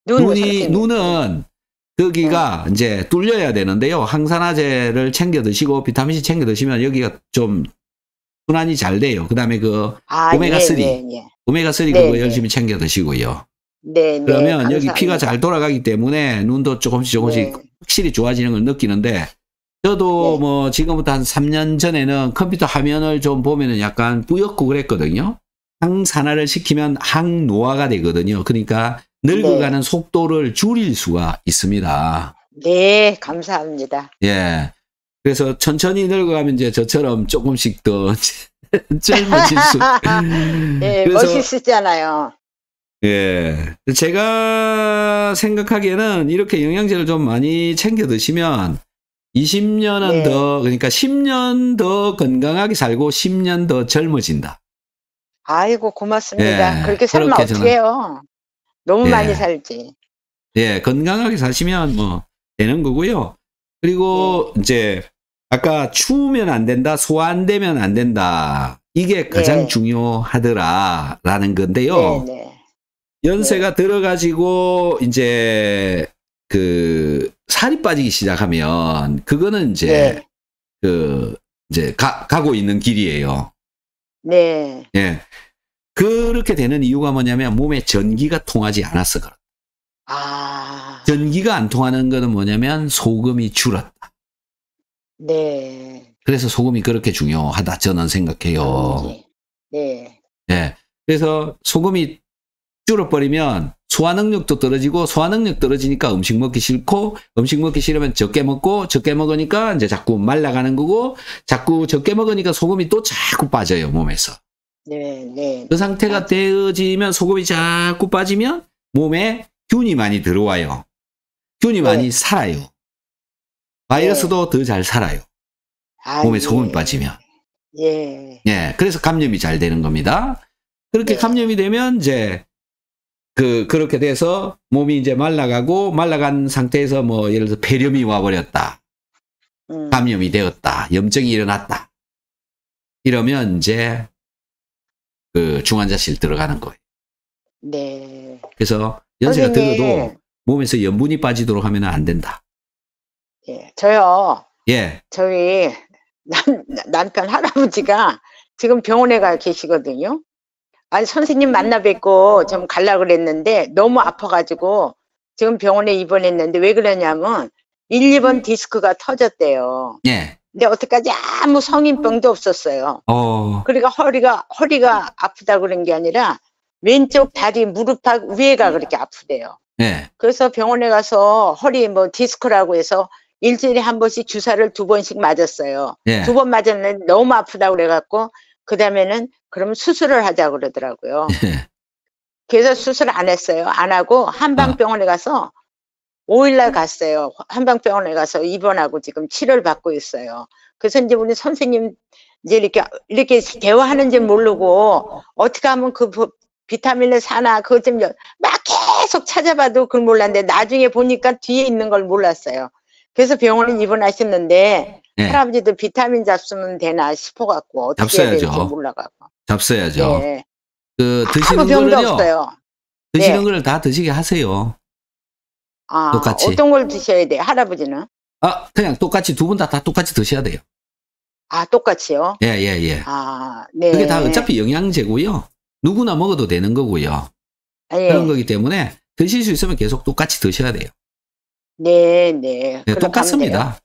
눈이 눈은 거기가 네. 이제 뚫려야 되는데요. 항산화제를 챙겨 드시고 비타민 C 챙겨 드시면 여기가 좀 순환이 잘 돼요. 그다음에 그 아, 예, 오메가 3, 예, 예, 예. 오메가 3 네, 그거 예. 열심히 챙겨 드시고요. 네, 네, 그러면 여기 감사합니다. 피가 잘 돌아가기 때문에 눈도 조금씩 조금씩 네. 확실히 좋아지는 걸 느끼는데 저도 네. 뭐 지금부터 한 3년 전에는 컴퓨터 화면을 좀 보면은 약간 뿌옇고 그랬거든요. 항산화를 시키면 항노화가 되거든요. 그러니까 늙어가는 네. 속도를 줄일 수가 있습니다. 네, 감사합니다. 예. 그래서 천천히 늙어가면 이제 저처럼 조금씩 더 젊어질 수. 네, 그래서, 멋있으잖아요. 예. 제가 생각하기에는 이렇게 영양제를 좀 많이 챙겨 드시면 20년은 네. 더, 그러니까 10년 더 건강하게 살고 10년 더 젊어진다. 아이고, 고맙습니다. 예. 그렇게 살면 어떡해요? 너무 예. 많이 살지. 예, 건강하게 사시면 뭐 되는 거고요. 그리고 네. 이제 아까 추우면 안 된다, 소환되면 안 된다. 이게 가장 네. 중요하더라라는 건데요. 네, 네. 연세가 네. 들어가지고 이제 그 살이 빠지기 시작하면 그거는 이제 네. 그 이제 가, 가고 있는 길이에요. 네. 예. 그렇게 되는 이유가 뭐냐면 몸에 전기가 통하지 않았어 그렇다. 아. 전기가 안 통하는 거는 뭐냐면 소금이 줄었다. 네. 그래서 소금이 그렇게 중요하다 저는 생각해요. 네. 네. 예. 그래서 소금이 줄어버리면 소화 능력도 떨어지고 소화 능력 떨어지니까 음식 먹기 싫고 음식 먹기 싫으면 적게 먹고 적게 먹으니까 이제 자꾸 말라가는 거고 자꾸 적게 먹으니까 소금이 또 자꾸 빠져요 몸에서. 네, 네. 그 상태가 되어지면 소금이 자꾸 빠지면 몸에 균이 많이 들어와요. 균이 네. 많이 살아요. 바이러스도 네. 더잘 살아요. 아, 몸에 예. 소금이 빠지면. 예. 예. 그래서 감염이 잘 되는 겁니다. 그렇게 네. 감염이 되면 이제 그, 그렇게 돼서 몸이 이제 말라가고, 말라간 상태에서 뭐, 예를 들어 서 폐렴이 와버렸다. 음. 감염이 되었다. 염증이 일어났다. 이러면 이제, 그, 중환자실 들어가는 거예요. 네. 그래서 연세가 들어도 몸에서 염분이 빠지도록 하면 안 된다. 예. 저요. 예. 저희 남, 남편 할아버지가 지금 병원에 가 계시거든요. 아니 선생님 만나 뵙고 좀 갈라 그랬는데 너무 아파가지고 지금 병원에 입원했는데 왜 그러냐면 1, 2번 음. 디스크가 터졌대요. 예. 근데 어떻게까지 아무 성인병도 어. 없었어요. 어. 그러니까 허리가 허리가 아프다 그런 게 아니라 왼쪽 다리 무릎팍 위에가 그렇게 아프대요. 예. 그래서 병원에 가서 허리 뭐 디스크라고 해서 일주일에 한 번씩 주사를 두 번씩 맞았어요. 예. 두번 맞았는데 너무 아프다고 그래갖고 그 다음에는 그럼 수술을 하자 그러더라고요. 예. 그래서 수술 안 했어요. 안 하고 한방병원에 가서 5일날 아. 갔어요. 한방병원에 가서 입원하고 지금 치료를 받고 있어요. 그래서 이제 우리 선생님 이제 이렇게 이렇게 대화하는지 모르고 어떻게 하면 그 비타민을 사나 그것 좀 막 계속 찾아봐도 그걸 몰랐는데 나중에 보니까 뒤에 있는 걸 몰랐어요. 그래서 병원에 입원하셨는데 네. 할아버지도 비타민 잡수면 되나 싶어갖고 어떻게 잡숴야죠. 해야 될지 몰라갖고 잡숴야죠. 네. 그 드시는 거를요. 없어요. 드시는 네. 걸다 드시게 하세요. 아, 똑같이. 어떤 걸 드셔야 돼요? 할아버지는? 아, 그냥 똑같이 두 분 다 다 똑같이 드셔야 돼요. 아, 똑같이요? 예, 예, 예. 아, 네. 그게 다 어차피 영양제고요. 누구나 먹어도 되는 거고요. 아, 예. 그런 거기 때문에 드실 수 있으면 계속 똑같이 드셔야 돼요. 네, 네. 네 똑같습니다.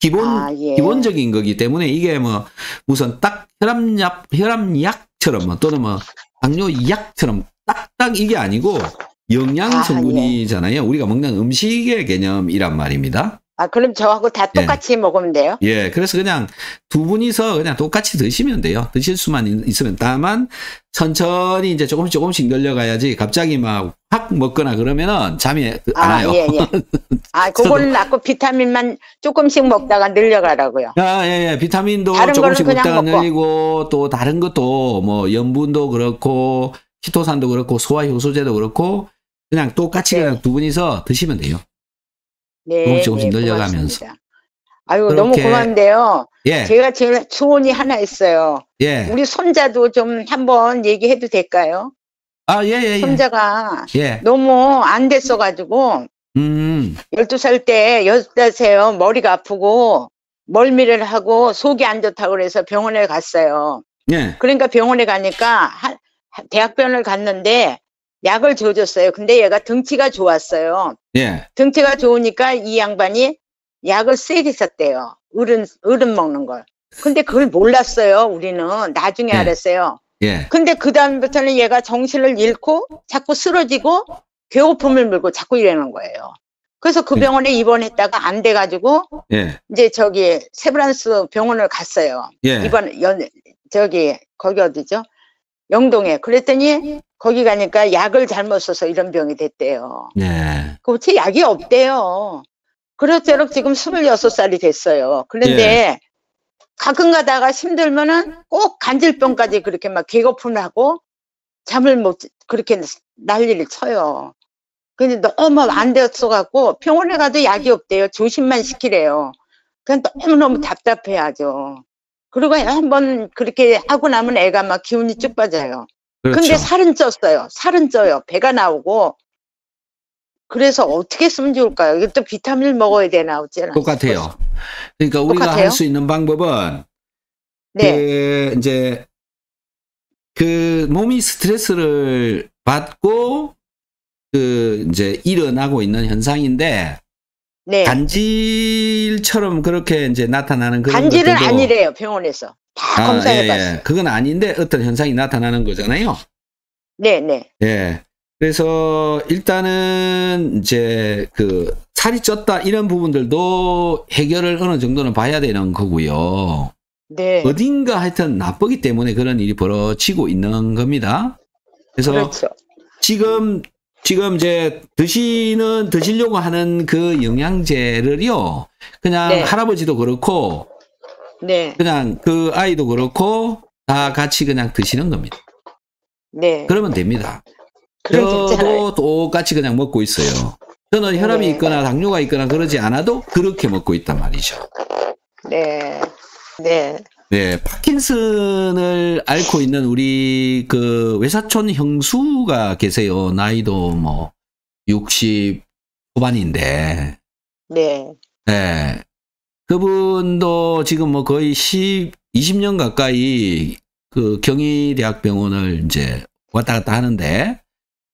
기본 아, 예. 기본적인 거기 때문에 이게 뭐 우선 딱 혈압약 혈압약처럼 뭐 또는 뭐 당뇨약처럼 딱딱 이게 아니고 영양 성분이잖아요. 아, 예. 우리가 먹는 음식의 개념이란 말입니다. 아, 그럼 저하고 다 예. 똑같이 예. 먹으면 돼요? 예, 그래서 그냥 두 분이서 그냥 똑같이 드시면 돼요. 드실 수만 있으면. 다만, 천천히 이제 조금씩 조금씩 늘려가야지 갑자기 막 확 먹거나 그러면은 잠이 아, 안 와요. 아, 예, 예. 아, 그거는 아까 비타민만 조금씩 먹다가 늘려가라고요. 아, 예, 예. 비타민도 조금씩 먹다가 먹고. 늘리고 또 다른 것도 뭐 염분도 그렇고 키토산도 그렇고 소화효소제도 그렇고 그냥 똑같이 네. 그냥 두 분이서 드시면 돼요. 네, 조금 조금씩 네, 늘려가면서. 고맙습니다. 아유 너무 고마운데요. 예. 제가 제일 소원이 하나 있어요. 예. 우리 손자도 좀 한번 얘기해도 될까요? 아예 예, 예. 손자가 예. 너무 안 됐어가지고 음. 12살 때 여자세요 머리가 아프고 멀미를 하고 속이 안 좋다고 그래서 병원에 갔어요. 예. 그러니까 병원에 가니까 하, 대학병원을 갔는데 약을 줘줬어요. 근데 얘가 등치가 좋았어요. 예. 등치가 좋으니까 이 양반이 약을 세게 썼대요. 어른, 어른 먹는 걸. 근데 그걸 몰랐어요. 우리는 나중에 예. 알았어요. 예. 근데 그 다음부터는 얘가 정신을 잃고 자꾸 쓰러지고 괴고픔을 물고 자꾸 이러는 거예요. 그래서 그 예. 병원에 입원했다가 안 돼가지고 예. 이제 저기 세브란스 병원을 갔어요. 예. 입원 연 저기 거기 어디죠? 영동에. 그랬더니 거기 가니까 약을 잘못 써서 이런 병이 됐대요. 네. 도대체 그 약이 없대요. 그럴저럭 지금 26살이 됐어요. 그런데 예. 가끔 가다가 힘들면은 꼭 간질병까지 그렇게 막 개거품하고 잠을 못, 그렇게 난리를 쳐요. 근데 너무 안 됐어갖고 병원에 가도 약이 없대요. 조심만 시키래요. 그냥 너무너무 답답해하죠 그리고 한 번 그렇게 하고 나면 애가 막 기운이 쭉 빠져요. 그렇죠. 근데 살은 쪘어요. 살은 쪄요. 배가 나오고. 그래서 어떻게 쓰면 좋을까요? 이것도 비타민을 먹어야 되나 어째나. 똑같아요. 그렇죠. 그러니까 우리가 할 수 있는 방법은 네. 그 이제 그 몸이 스트레스를 받고 그 이제 일어나고 있는 현상인데 네. 간질처럼 그렇게 이제 나타나는 그런 간질은 것들도 아니래요 병원에서 다 아, 검사해봤어요. 예, 그건 아닌데 어떤 현상이 나타나는 거잖아요. 네, 네. 예. 그래서 일단은 이제 그 살이 쪘다 이런 부분들도 해결을 어느 정도는 봐야 되는 거고요. 네. 어딘가 하여튼 나쁘기 때문에 그런 일이 벌어지고 있는 겁니다. 그래서 그렇죠. 지금 지금 이제 드시는 드시려고 하는 그 영양제를요. 그냥 네. 할아버지도 그렇고 네. 그냥 그 아이도 그렇고 다 같이 그냥 드시는 겁니다. 네. 그러면 됩니다. 저도 똑같이 그냥 먹고 있어요. 저는 혈압이 네. 있거나 당뇨가 있거나 그러지 않아도 그렇게 먹고 있단 말이죠. 네. 네. 네, 파킨슨을 앓고 있는 우리 그 외사촌 형수가 계세요. 나이도 뭐60 후반인데. 네. 네. 그분도 지금 뭐 거의 10, 20년 가까이 그 경희대학병원을 이제 왔다 갔다 하는데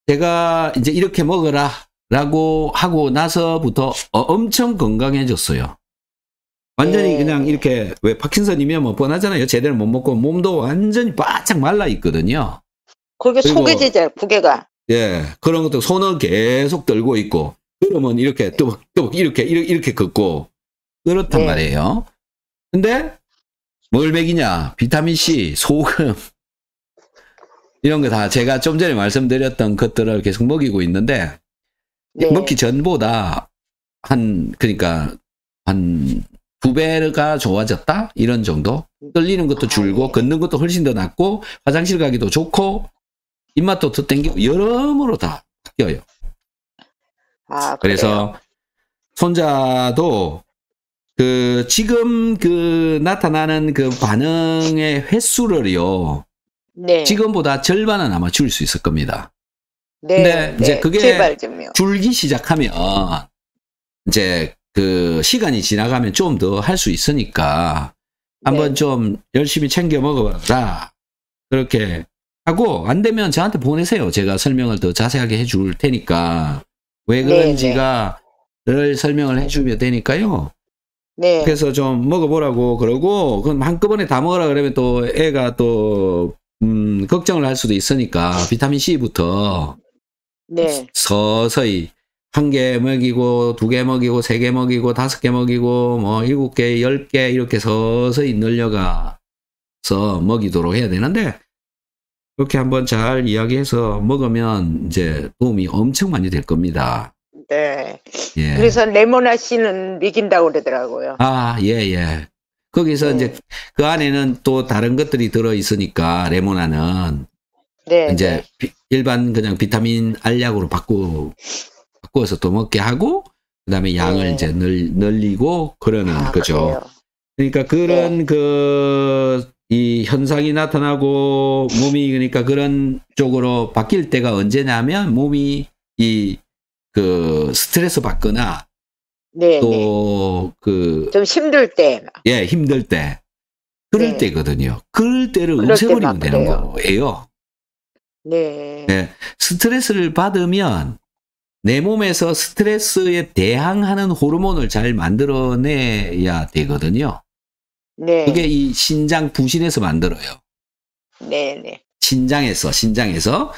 제가 이제 이렇게 먹어라 라고 하고 나서부터 어, 엄청 건강해졌어요. 완전히 어. 그냥 이렇게 왜 파킨슨이면 뭐 뻔하잖아요. 제대로 못 먹고 몸도 완전히 바짝 말라 있거든요. 그게 속이지제 부개가. 예, 그런 것도 손을 계속 들고 있고 그러면 이렇게 또또 이렇게 이렇게 걷고 그렇단 네. 말이에요. 근데 뭘 먹이냐? 비타민 C, 소금 이런 거 다 제가 좀 전에 말씀드렸던 것들을 계속 먹이고 있는데 네. 먹기 전보다 한 그러니까 한 두 배가 좋아졌다 이런 정도 떨리는 것도 아, 줄고 아, 네. 걷는 것도 훨씬 더 낫고 화장실 가기도 좋고 입맛도 더 땡기고 여러모로 다 바뀌어요. 아, 그래서 손자도 그 지금 그 나타나는 그 반응의 횟수를요. 네. 지금보다 절반은 아마 줄일 수 있을 겁니다. 네. 근데 네. 이제 그게 줄기 시작하면 이제 그 시간이 지나가면 좀 더 할 수 있으니까 한번 네. 좀 열심히 챙겨 먹어봐라. 그렇게 하고 안 되면 저한테 보내세요. 제가 설명을 더 자세하게 해줄 테니까 왜 네, 그런지가를 네. 설명을 해주면 되니까요. 네. 그래서 좀 먹어보라고 그러고 그럼 한꺼번에 다 먹으라 그러면 또 애가 또 음, 걱정을 할 수도 있으니까 비타민 C부터 네. 서서히 한 개 먹이고 두 개 먹이고 세 개 먹이고 다섯 개 먹이고 뭐 일곱 개, 열 개 이렇게 서서히 늘려가서 먹이도록 해야 되는데 그렇게 한번 잘 이야기해서 먹으면 이제 도움이 엄청 많이 될 겁니다. 네. 예. 그래서 레모나 씨는 이긴다고 그러더라고요. 아, 예, 예. 거기서 네. 이제 그 안에는 또 다른 것들이 들어 있으니까 레모나는 네, 이제 네. 비, 일반 그냥 비타민 알약으로 바꾸 바꾸어서 또 먹게 하고 그다음에 네. 양을 네. 이제 늘, 늘리고 그러는 아, 거죠. 그래요. 그러니까 그런 네. 그이 현상이 나타나고 몸이 그러니까 그런 쪽으로 바뀔 때가 언제냐면 몸이 이그 스트레스 받거나 네, 또그좀 네. 힘들 때, 예 힘들 때 그럴 네. 때거든요. 그럴 때를 없애버리면 되는 거예요. 네. 네. 스트레스를 받으면 내 몸에서 스트레스에 대항하는 호르몬을 잘 만들어내야 되거든요. 네. 그게 이 신장 부신에서 만들어요. 네네. 네. 신장에서 신장에서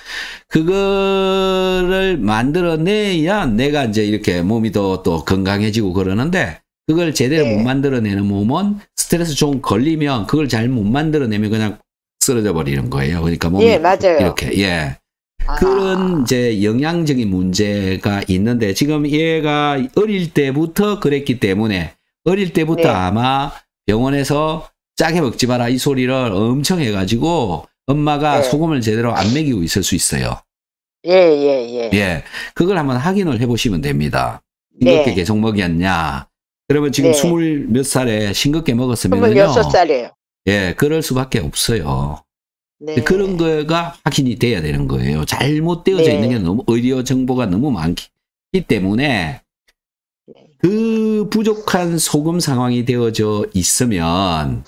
그거를 만들어내야 내가 이제 이렇게 몸이 더 또 건강해지고 그러는데 그걸 제대로 네. 못 만들어내는 몸은 스트레스 좀 걸리면 그걸 잘 못 만들어내면 그냥 쓰러져 버리는 거예요. 그러니까 몸이 예, 맞아요. 이렇게 예. 아. 그런 이제 영양적인 문제가 있는데 지금 얘가 어릴 때부터 그랬기 때문에 어릴 때부터 네. 아마 병원에서 짜게 먹지 마라 이 소리를 엄청 해가지고 엄마가 예. 소금을 제대로 안 먹이고 있을 수 있어요. 예, 예, 예. 예. 그걸 한번 확인을 해보시면 됩니다. 싱겁게 네. 계속 먹였냐. 그러면 지금 네. 스물 몇 살에 싱겁게 먹었으면요. 26살이에요. 예, 그럴 수밖에 없어요. 네. 그런 거가 확인이 돼야 되는 거예요. 잘못되어져 있는 게 네. 너무 의료 정보가 너무 많기 때문에 그 부족한 소금 상황이 되어져 있으면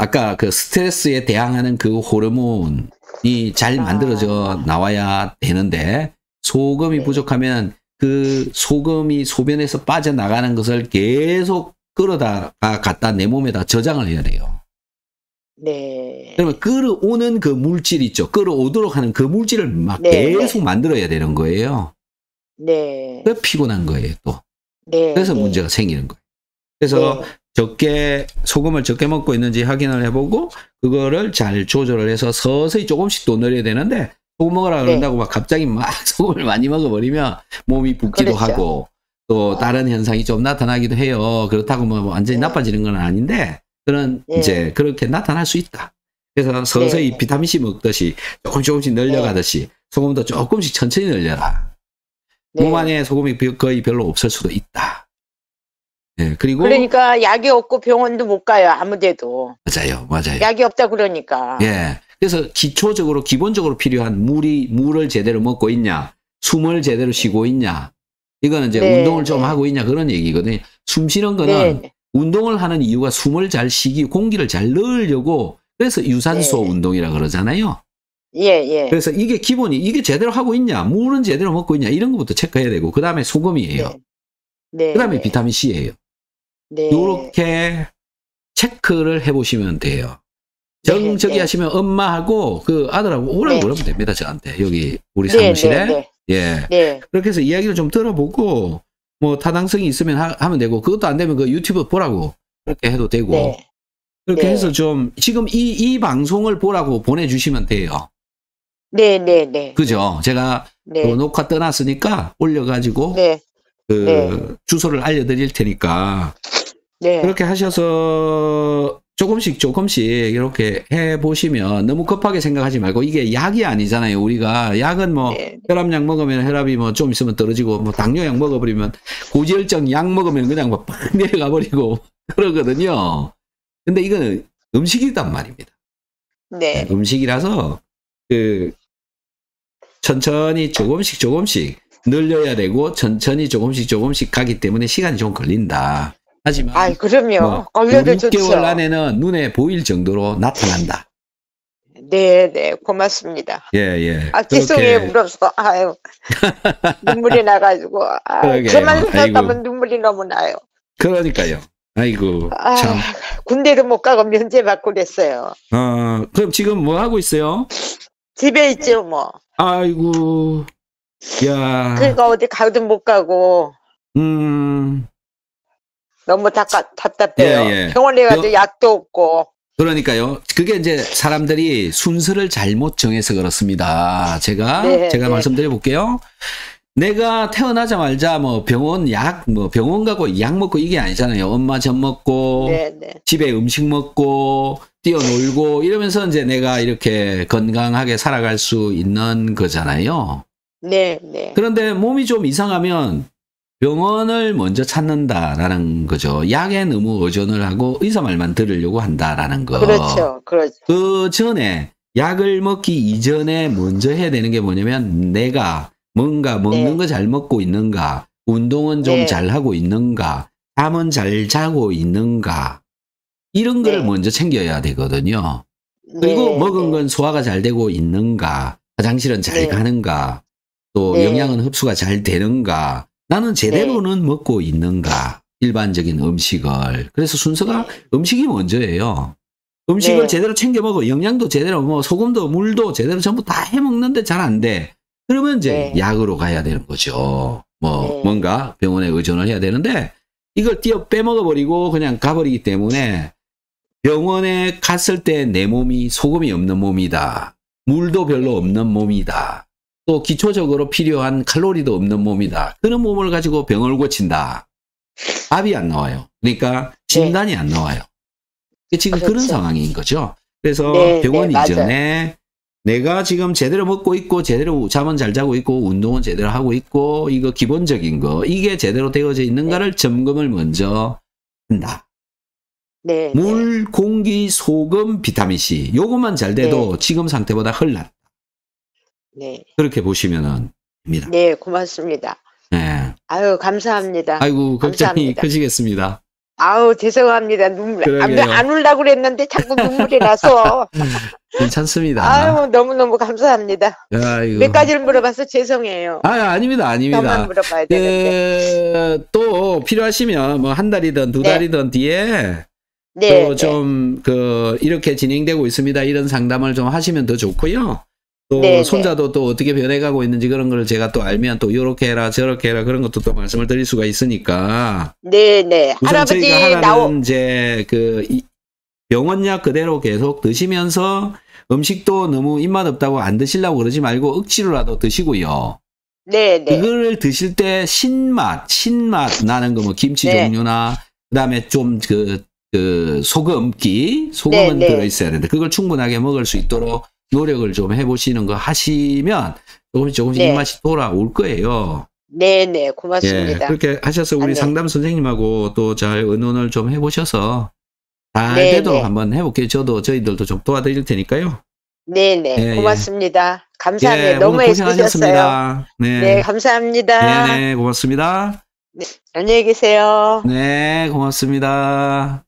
아까 그 스트레스에 대항하는 그 호르몬이 잘 아. 만들어져 나와야 되는데 소금이 네. 부족하면 그 소금이 소변에서 빠져나가는 것을 계속 끌어다가 갖다 내 몸에다 저장을 해야 돼요. 네. 그러면 끌어오는 그 물질 있죠. 끌어오도록 하는 그 물질을 막 네. 계속 만들어야 되는 거예요. 네. 그 피곤한 거예요, 또. 네. 그래서 네. 문제가 생기는 거예요. 그래서 네. 적게 소금을 적게 먹고 있는지 확인을 해보고 그거를 잘 조절을 해서 서서히 조금씩 또 늘려야 되는데 소금 먹으라 네. 그런다고 네. 막 갑자기 막 소금을 많이 먹어버리면 몸이 붓기도 그렇죠. 하고 또 어. 다른 현상이 좀 나타나기도 해요. 그렇다고 뭐 완전히 네. 나빠지는 건 아닌데 그런 네. 이제 그렇게 나타날 수 있다. 그래서 서서히 네. 비타민 C 먹듯이 조금 조금씩 늘려가듯이 네. 소금도 조금씩 천천히 늘려라. 몸 안에 소금이 거의 별로 없을 수도 있다. 예, 그리고 그러니까 약이 없고 병원도 못 가요. 아무데도. 맞아요. 맞아요. 약이 없다 그러니까. 예. 그래서 기초적으로 기본적으로 필요한 물이 물을 제대로 먹고 있냐? 숨을 제대로 쉬고 있냐? 이거는 이제 네, 운동을 좀 네. 하고 있냐 그런 얘기거든요. 숨 쉬는 거는 네. 네. 운동을 하는 이유가 숨을 잘 쉬기, 공기를 잘 넣으려고 그래서 유산소 네. 운동이라 그러잖아요. 예, 예. 그래서 이게 기본이 이게 제대로 하고 있냐, 물은 제대로 먹고 있냐 이런 것부터 체크해야 되고 그 다음에 소금이에요. 네. 네. 그 다음에 비타민 C예요. 이렇게 네. 체크를 해보시면 돼요. 네, 정적이 네, 하시면 엄마하고 그 아들하고 오라고 그러면 네. 됩니다. 저한테 여기 우리 사무실에 예 그렇게 해서 이야기를 좀 들어보고 뭐 타당성이 있으면 하, 면 되고 그것도 안 되면 그 유튜브 보라고 그렇게 해도 되고 그렇게 해서 좀 지금 이 이 방송을 보라고 보내주시면 돼요. 네, 네, 네. 그죠? 제가 네. 그 녹화 떠났으니까 올려가지고 네. 그 네. 주소를 알려드릴 테니까 네. 그렇게 하셔서 조금씩 조금씩 이렇게 해 보시면 너무 급하게 생각하지 말고 이게 약이 아니잖아요. 우리가 약은 뭐 네. 혈압약 먹으면 혈압이 뭐 좀 있으면 떨어지고 뭐 당뇨약 먹어버리면 고지혈증 약 먹으면 그냥 막 내려가 버리고 그러거든요. 근데 이거는 음식이란 말입니다. 네. 네. 음식이라서 그 천천히 조금씩 조금씩 늘려야 되고 천천히 조금씩 조금씩 가기 때문에 시간이 좀 걸린다. 하지만 아, 그럼요. 뭐, 려도 6개월 좋죠. 안에는 눈에 보일 정도로 나타난다. 네, 네, 고맙습니다. 예, 예. 아, 죄송에요그 울어서. 아유. 눈물이 나가지고. 아유, 저만 생각하면 눈물이 너무 나요. 그러니까요. 아이고. 아, 참. 군대도 못 가고 면제 받고 그랬어요. 어, 그럼 지금 뭐 하고 있어요? 집에 있죠, 뭐. 아이고. 야. 그러니까 어디 가도 못 가고. 음. 너무 답답, 답답해요. 예, 예. 병원에 가도 약도 없고. 그러니까요. 그게 이제 사람들이 순서를 잘못 정해서 그렇습니다. 제가 네, 제가 네. 말씀드려 볼게요. 내가 태어나자말자뭐 병원 약 뭐 병원 가고 약 먹고 이게 아니잖아요. 엄마 젖 먹고 네, 네, 집에 음식 먹고 뛰어놀고 이러면서 이제 내가 이렇게 건강하게 살아갈 수 있는 거잖아요. 네, 네. 그런데 몸이 좀 이상하면 병원을 먼저 찾는다라는 거죠. 약에 너무 의존을 하고 의사 말만 들으려고 한다라는 거. 그렇죠. 그렇죠. 그 전에 약을 먹기 이전에 먼저 해야 되는 게 뭐냐면 내가 뭔가 먹는 네. 거잘 먹고 있는가, 운동은 좀잘 네. 하고 있는가, 잠은 잘 자고 있는가 이런 걸 네. 먼저 챙겨야 되거든요. 그리고 네, 먹은 네. 건 소화가 잘 되고 있는가, 화장실은 잘 네. 가는가, 또 영양은 흡수가 잘 되는가 나는 제대로는 네. 먹고 있는가 일반적인 음식을 그래서 순서가 네. 음식이 먼저예요. 음식을 네. 제대로 챙겨 먹어 영양도 제대로 뭐 소금도 물도 제대로 전부 다 해 먹는데 잘 안 돼. 그러면 이제 네. 약으로 가야 되는 거죠. 뭐 네. 뭔가 병원에 의존을 해야 되는데 이걸 뛰어 빼먹어 버리고 그냥 가버리기 때문에 병원에 갔을 때 내 몸이 소금이 없는 몸이다. 물도 별로 없는 몸이다. 또 기초적으로 필요한 칼로리도 없는 몸이다. 그런 몸을 가지고 병을 고친다. 압이 안 나와요. 그러니까 네. 진단이 네. 안 나와요. 그 지금 아, 그렇죠. 그런 상황인 거죠. 그래서 네, 네 병원 네, 이전에 내가 지금 제대로 먹고 있고 제대로 잠은 잘 자고 있고 운동은 제대로 하고 있고 이거 기본적인 거 이게 제대로 되어져 있는가를 네. 점검을 먼저 한다. 네, 물, 공기, 소금, 비타민 C 요것만 잘 돼도 지금 상태보다 흘헐다 네. 그렇게 보시면 됩니다. 네, 고맙습니다. 네. 아유, 감사합니다. 아이고, 걱정이 감사합니다. 크시겠습니다. 아우, 죄송합니다. 눈물, 안, 그러게요. 안 울라고 그랬는데 자꾸 눈물이 나서. 괜찮습니다. 아유, 너무너무 감사합니다. 아이고. 몇 가지를 물어봐서 죄송해요. 아, 아닙니다, 아닙니다. 물어봐야 예, 되는데. 또 필요하시면 뭐 한 달이든 두 네. 달이든 뒤에 네. 또 네. 좀그 이렇게 진행되고 있습니다. 이런 상담을 좀 하시면 더 좋고요. 또 네네. 네. 손자도 또 어떻게 변해가고 있는지 그런 걸 제가 또 알면 또이렇게 해라 저렇게 해라 그런 것도 또 말씀을 드릴 수가 있으니까 네네 네. 할아버지 나오 이제 그 병원약 그대로 계속 드시면서 음식도 너무 입맛 없다고 안 드시려고 그러지 말고 억지로라도 드시고요. 네네. 그걸 드실 때 신맛, 신맛 나는 거 뭐 김치 네. 종류나 그다음에 좀 그 그 소금기, 소금은 네네. 들어 있어야 되는데 그걸 충분하게 먹을 수 있도록 노력을 좀 해보시는 거 하시면 조금씩 조금씩 네. 입맛이 돌아올 거예요. 네네 네. 고맙습니다. 예, 그렇게 하셔서 우리 아, 네. 상담 선생님하고 또 잘 의논을 좀 해보셔서 잘 네네. 되도록 네. 한번 해볼게요. 저도 저희들도 좀 도와드릴 테니까요. 네네 네. 예, 예, 고맙습니다. 감사합니다. 예, 너무 애쓰셨어요. 네. 네. 감사합니다. 네네 고맙습니다. 네, 안녕히 계세요. 네 고맙습니다.